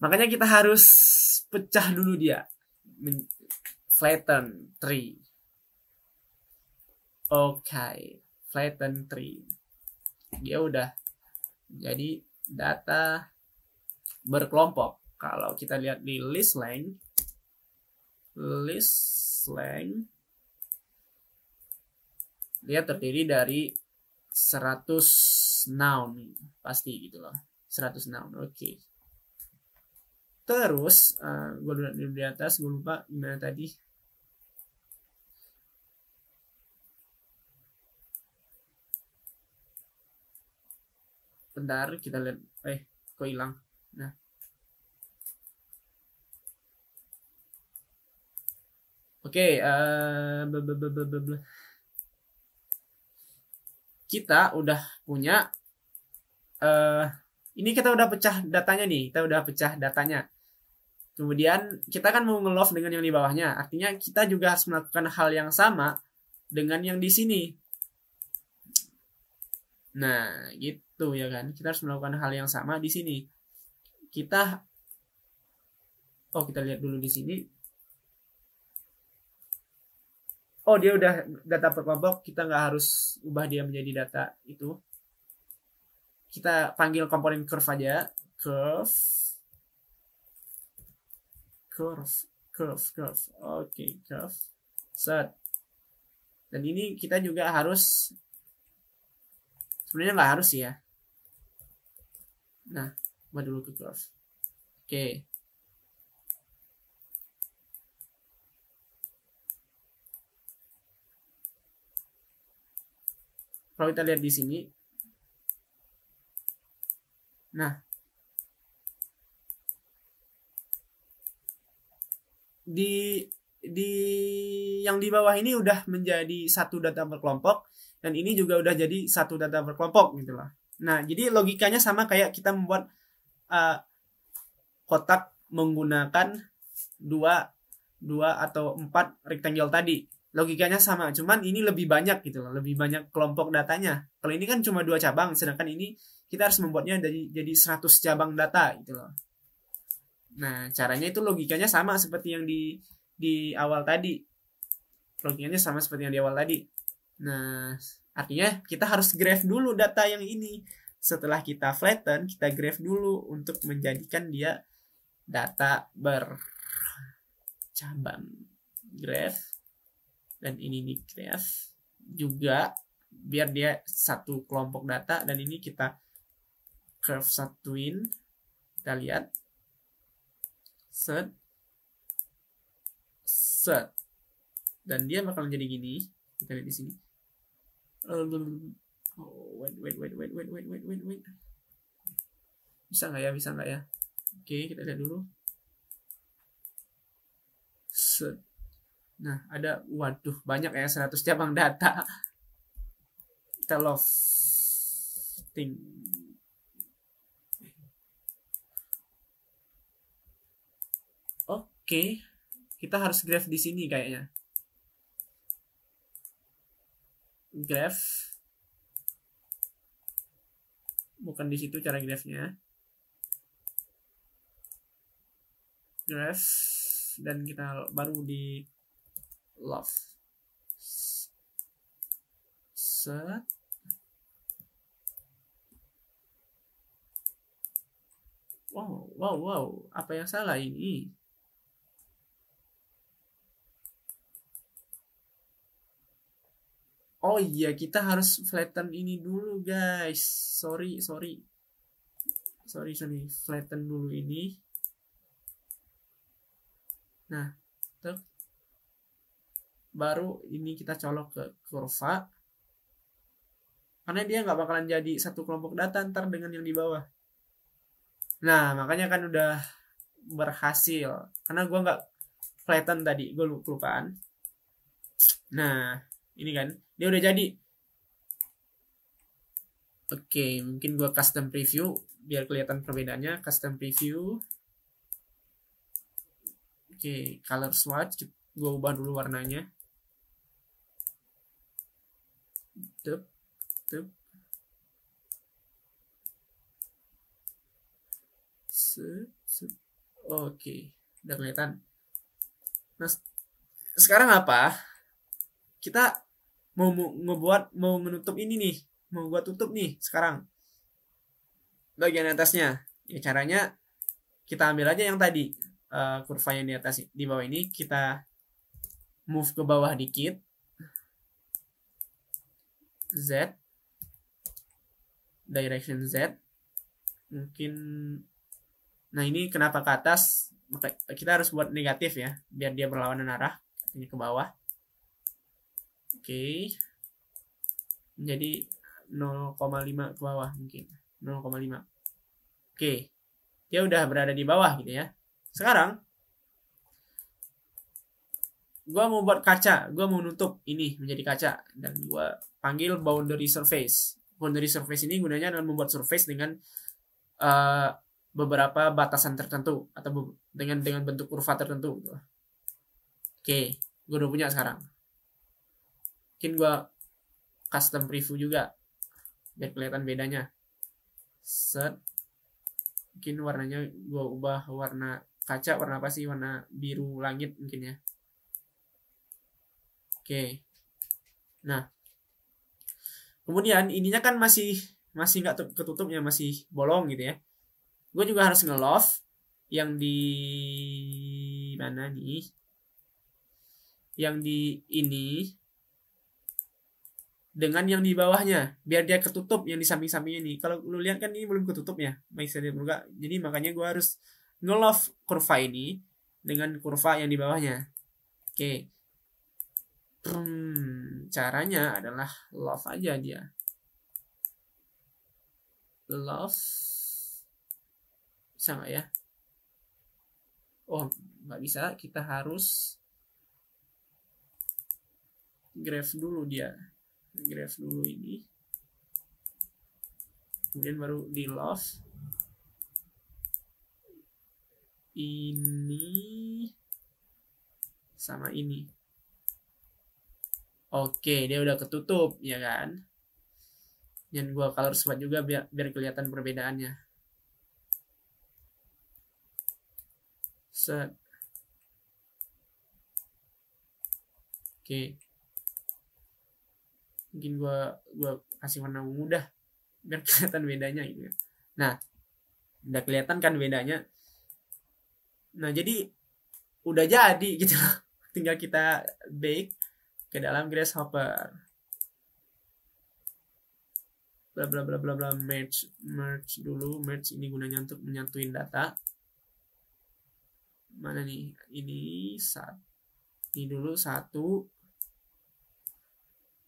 S1: makanya kita harus pecah dulu dia Men flatten tree oke okay. flatten tree dia udah jadi data berkelompok kalau kita lihat di list length list length dia terdiri dari 100 noun pasti gitu loh 100 noun oke okay. terus uh, eh, gue udah di atas gue lupa gimana tadi bentar kita lihat eh kok hilang nah Oke, eh, kita udah punya eh, ini kita udah pecah datanya nih, kita udah pecah datanya. Kemudian kita kan mau nge dengan yang di bawahnya. Artinya kita juga harus melakukan hal yang sama dengan yang di sini. Nah, gitu ya kan. Kita harus melakukan hal yang sama di sini. Kita Oh, kita lihat dulu di sini oh dia udah data perkelompok kita nggak harus ubah dia menjadi data itu kita panggil komponen curve aja curve curve curve curve oke okay, curve set dan ini kita juga harus sebenarnya nggak harus ya nah buat dulu ke curve oke okay. kalau kita lihat di sini nah di di yang di bawah ini udah menjadi satu data berkelompok dan ini juga udah jadi satu data berkelompok kelompok gitu lah. Nah, jadi logikanya sama kayak kita membuat uh, kotak menggunakan dua dua atau empat rectangle tadi logikanya sama cuman ini lebih banyak gitu loh lebih banyak kelompok datanya kalau ini kan cuma dua cabang sedangkan ini kita harus membuatnya dari jadi 100 cabang data gitu loh nah caranya itu logikanya sama seperti yang di di awal tadi logikanya sama seperti yang di awal tadi nah artinya kita harus graph dulu data yang ini setelah kita flatten kita graph dulu untuk menjadikan dia data bercabang graph dan ini create juga biar dia satu kelompok data dan ini kita curve satuin kita lihat set set dan dia bakal jadi gini kita lihat di sini oh, wait wait wait wait wait wait wait wait wait bisa nggak ya bisa nggak ya oke kita lihat dulu set Nah, ada waduh banyak ya 100 cabang data. thing Oke, kita harus graph di sini kayaknya. Graph bukan di situ cara grafnya graph dan kita baru di love set wow wow wow apa yang salah ini Oh iya, kita harus flatten ini dulu, guys. Sorry, sorry. Sorry, sorry. Flatten dulu ini. Nah, baru ini kita colok ke kurva karena dia nggak bakalan jadi satu kelompok data ntar dengan yang di bawah nah makanya kan udah berhasil karena gue nggak flatten tadi gue lupa lupaan nah ini kan dia udah jadi oke okay, mungkin gue custom preview biar kelihatan perbedaannya custom preview oke okay, color swatch gue ubah dulu warnanya Tup, tup. Oke, udah kelihatan. Nah, sekarang apa? Kita mau ngebuat mau menutup ini nih, mau buat tutup nih sekarang. Bagian atasnya. Ya caranya kita ambil aja yang tadi uh, eh, kurva yang di atas di bawah ini kita move ke bawah dikit Z direction Z mungkin nah ini kenapa ke atas kita harus buat negatif ya biar dia berlawanan arah ini ke bawah oke okay. jadi 0,5 ke bawah mungkin 0,5 oke okay. dia udah berada di bawah gitu ya sekarang gue mau buat kaca gue mau nutup ini menjadi kaca dan gue panggil boundary surface boundary surface ini gunanya adalah membuat surface dengan uh, beberapa batasan tertentu atau dengan dengan bentuk kurva tertentu gitu. oke gue udah punya sekarang mungkin gue custom preview juga biar kelihatan bedanya set mungkin warnanya gue ubah warna kaca warna apa sih warna biru langit mungkin ya Oke. Nah, kemudian ininya kan masih masih nggak ketutupnya masih bolong gitu ya. Gue juga harus nge yang di mana nih? Yang di ini dengan yang di bawahnya biar dia ketutup yang di samping-sampingnya nih kalau lu lihat kan ini belum ketutup ya Maksudnya jadi makanya gue harus ngelove kurva ini dengan kurva yang di bawahnya oke Hmm, caranya adalah love aja dia. Love. Bisa nggak ya? Oh, nggak bisa. Kita harus graph dulu dia. Graph dulu ini. Kemudian baru di love. Ini sama ini. Oke, dia udah ketutup, ya kan? Dan gua kalau sempat juga biar biar kelihatan perbedaannya. Set. Oke. Mungkin gua gua kasih warna ungu dah biar kelihatan bedanya gitu ya. Nah, udah kelihatan kan bedanya. Nah, jadi udah jadi gitu Tinggal kita bake ke dalam grasshopper bla bla bla bla bla merge merge dulu merge ini gunanya untuk menyatuin data mana nih ini saat ini dulu satu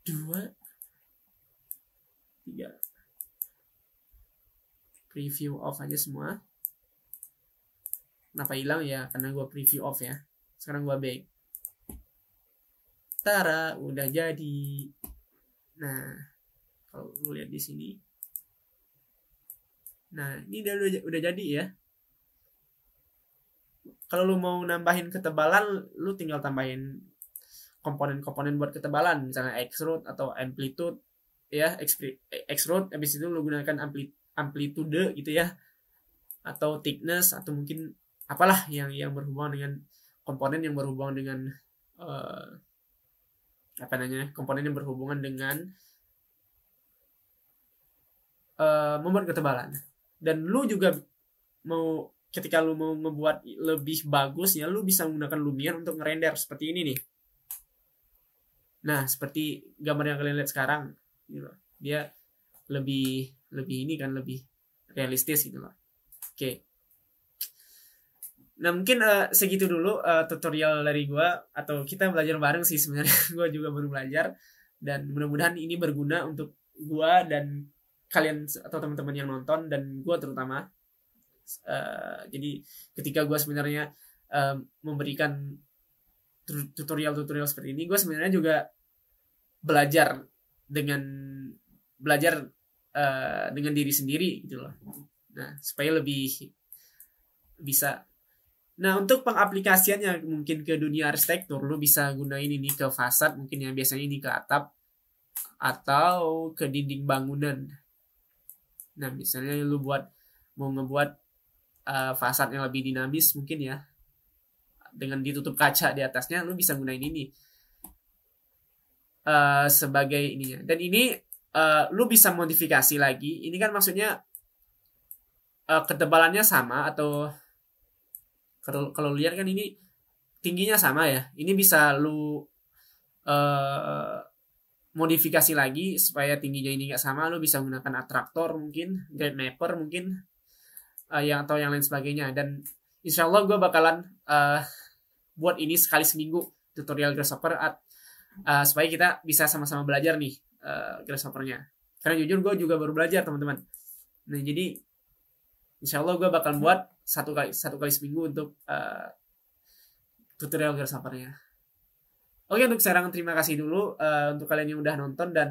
S1: dua tiga preview off aja semua kenapa hilang ya karena gua preview off ya sekarang gua back setara udah jadi nah kalau lu lihat di sini nah ini udah udah jadi ya kalau lu mau nambahin ketebalan lu tinggal tambahin komponen-komponen buat ketebalan misalnya x root atau amplitude ya x, x root habis itu lu gunakan amplitude gitu ya atau thickness atau mungkin apalah yang yang berhubungan dengan komponen yang berhubungan dengan uh, apa namanya komponen yang berhubungan dengan uh, membuat ketebalan dan lu juga mau ketika lu mau membuat lebih bagusnya lu bisa menggunakan lumier untuk ngerender seperti ini nih nah seperti gambar yang kalian lihat sekarang gitu loh. dia lebih lebih ini kan lebih realistis gitu loh oke okay. Nah mungkin uh, segitu dulu uh, tutorial dari gue atau kita belajar bareng sih sebenarnya gue juga baru belajar dan mudah-mudahan ini berguna untuk gue dan kalian atau teman-teman yang nonton dan gue terutama uh, jadi ketika gue sebenarnya uh, memberikan tutorial-tutorial seperti ini gue sebenarnya juga belajar dengan belajar uh, dengan diri sendiri gitu loh nah supaya lebih bisa Nah, untuk pengaplikasiannya mungkin ke dunia arsitektur, lu bisa gunain ini ke fasad, mungkin yang biasanya ini ke atap, atau ke dinding bangunan. Nah, misalnya lu buat, mau ngebuat uh, fasad yang lebih dinamis mungkin ya, dengan ditutup kaca di atasnya, lu bisa gunain ini. Uh, sebagai ininya. Dan ini uh, lu bisa modifikasi lagi. Ini kan maksudnya uh, ketebalannya sama atau kalau lihat kan ini tingginya sama ya ini bisa lu uh, modifikasi lagi supaya tingginya ini nggak sama lu bisa menggunakan atraktor mungkin great mapper mungkin uh, yang atau yang lain sebagainya dan insya Allah gue bakalan uh, buat ini sekali seminggu tutorial grasshopper at, uh, supaya kita bisa sama-sama belajar nih uh, grasshoppernya karena jujur gue juga baru belajar teman-teman nah jadi insya Allah gue bakal buat satu kali satu kali seminggu untuk uh, tutorial grasshoppernya. Oke untuk sekarang terima kasih dulu uh, untuk kalian yang udah nonton dan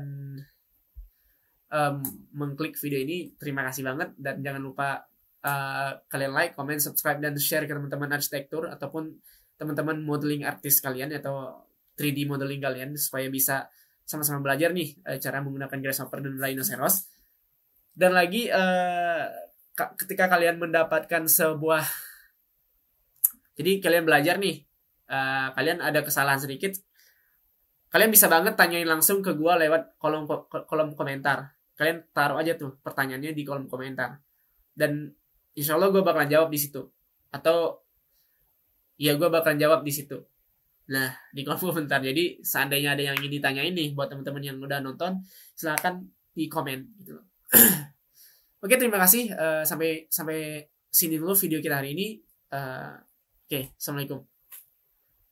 S1: um, mengklik video ini terima kasih banget dan jangan lupa uh, kalian like, comment, subscribe dan share ke teman-teman arsitektur ataupun teman-teman modeling artis kalian atau 3D modeling kalian supaya bisa sama-sama belajar nih uh, cara menggunakan grasshopper dan rhinoceros. Dan lagi uh, ketika kalian mendapatkan sebuah jadi kalian belajar nih uh, kalian ada kesalahan sedikit kalian bisa banget tanyain langsung ke gue lewat kolom kolom komentar kalian taruh aja tuh pertanyaannya di kolom komentar dan insya Allah gue bakalan jawab di situ atau ya gue bakalan jawab di situ nah di kolom komentar jadi seandainya ada yang ingin ditanyain nih buat teman-teman yang udah nonton silahkan di komen gitu Oke, terima kasih. Uh, sampai sampai sini dulu video kita hari ini. Uh, Oke, okay, assalamualaikum.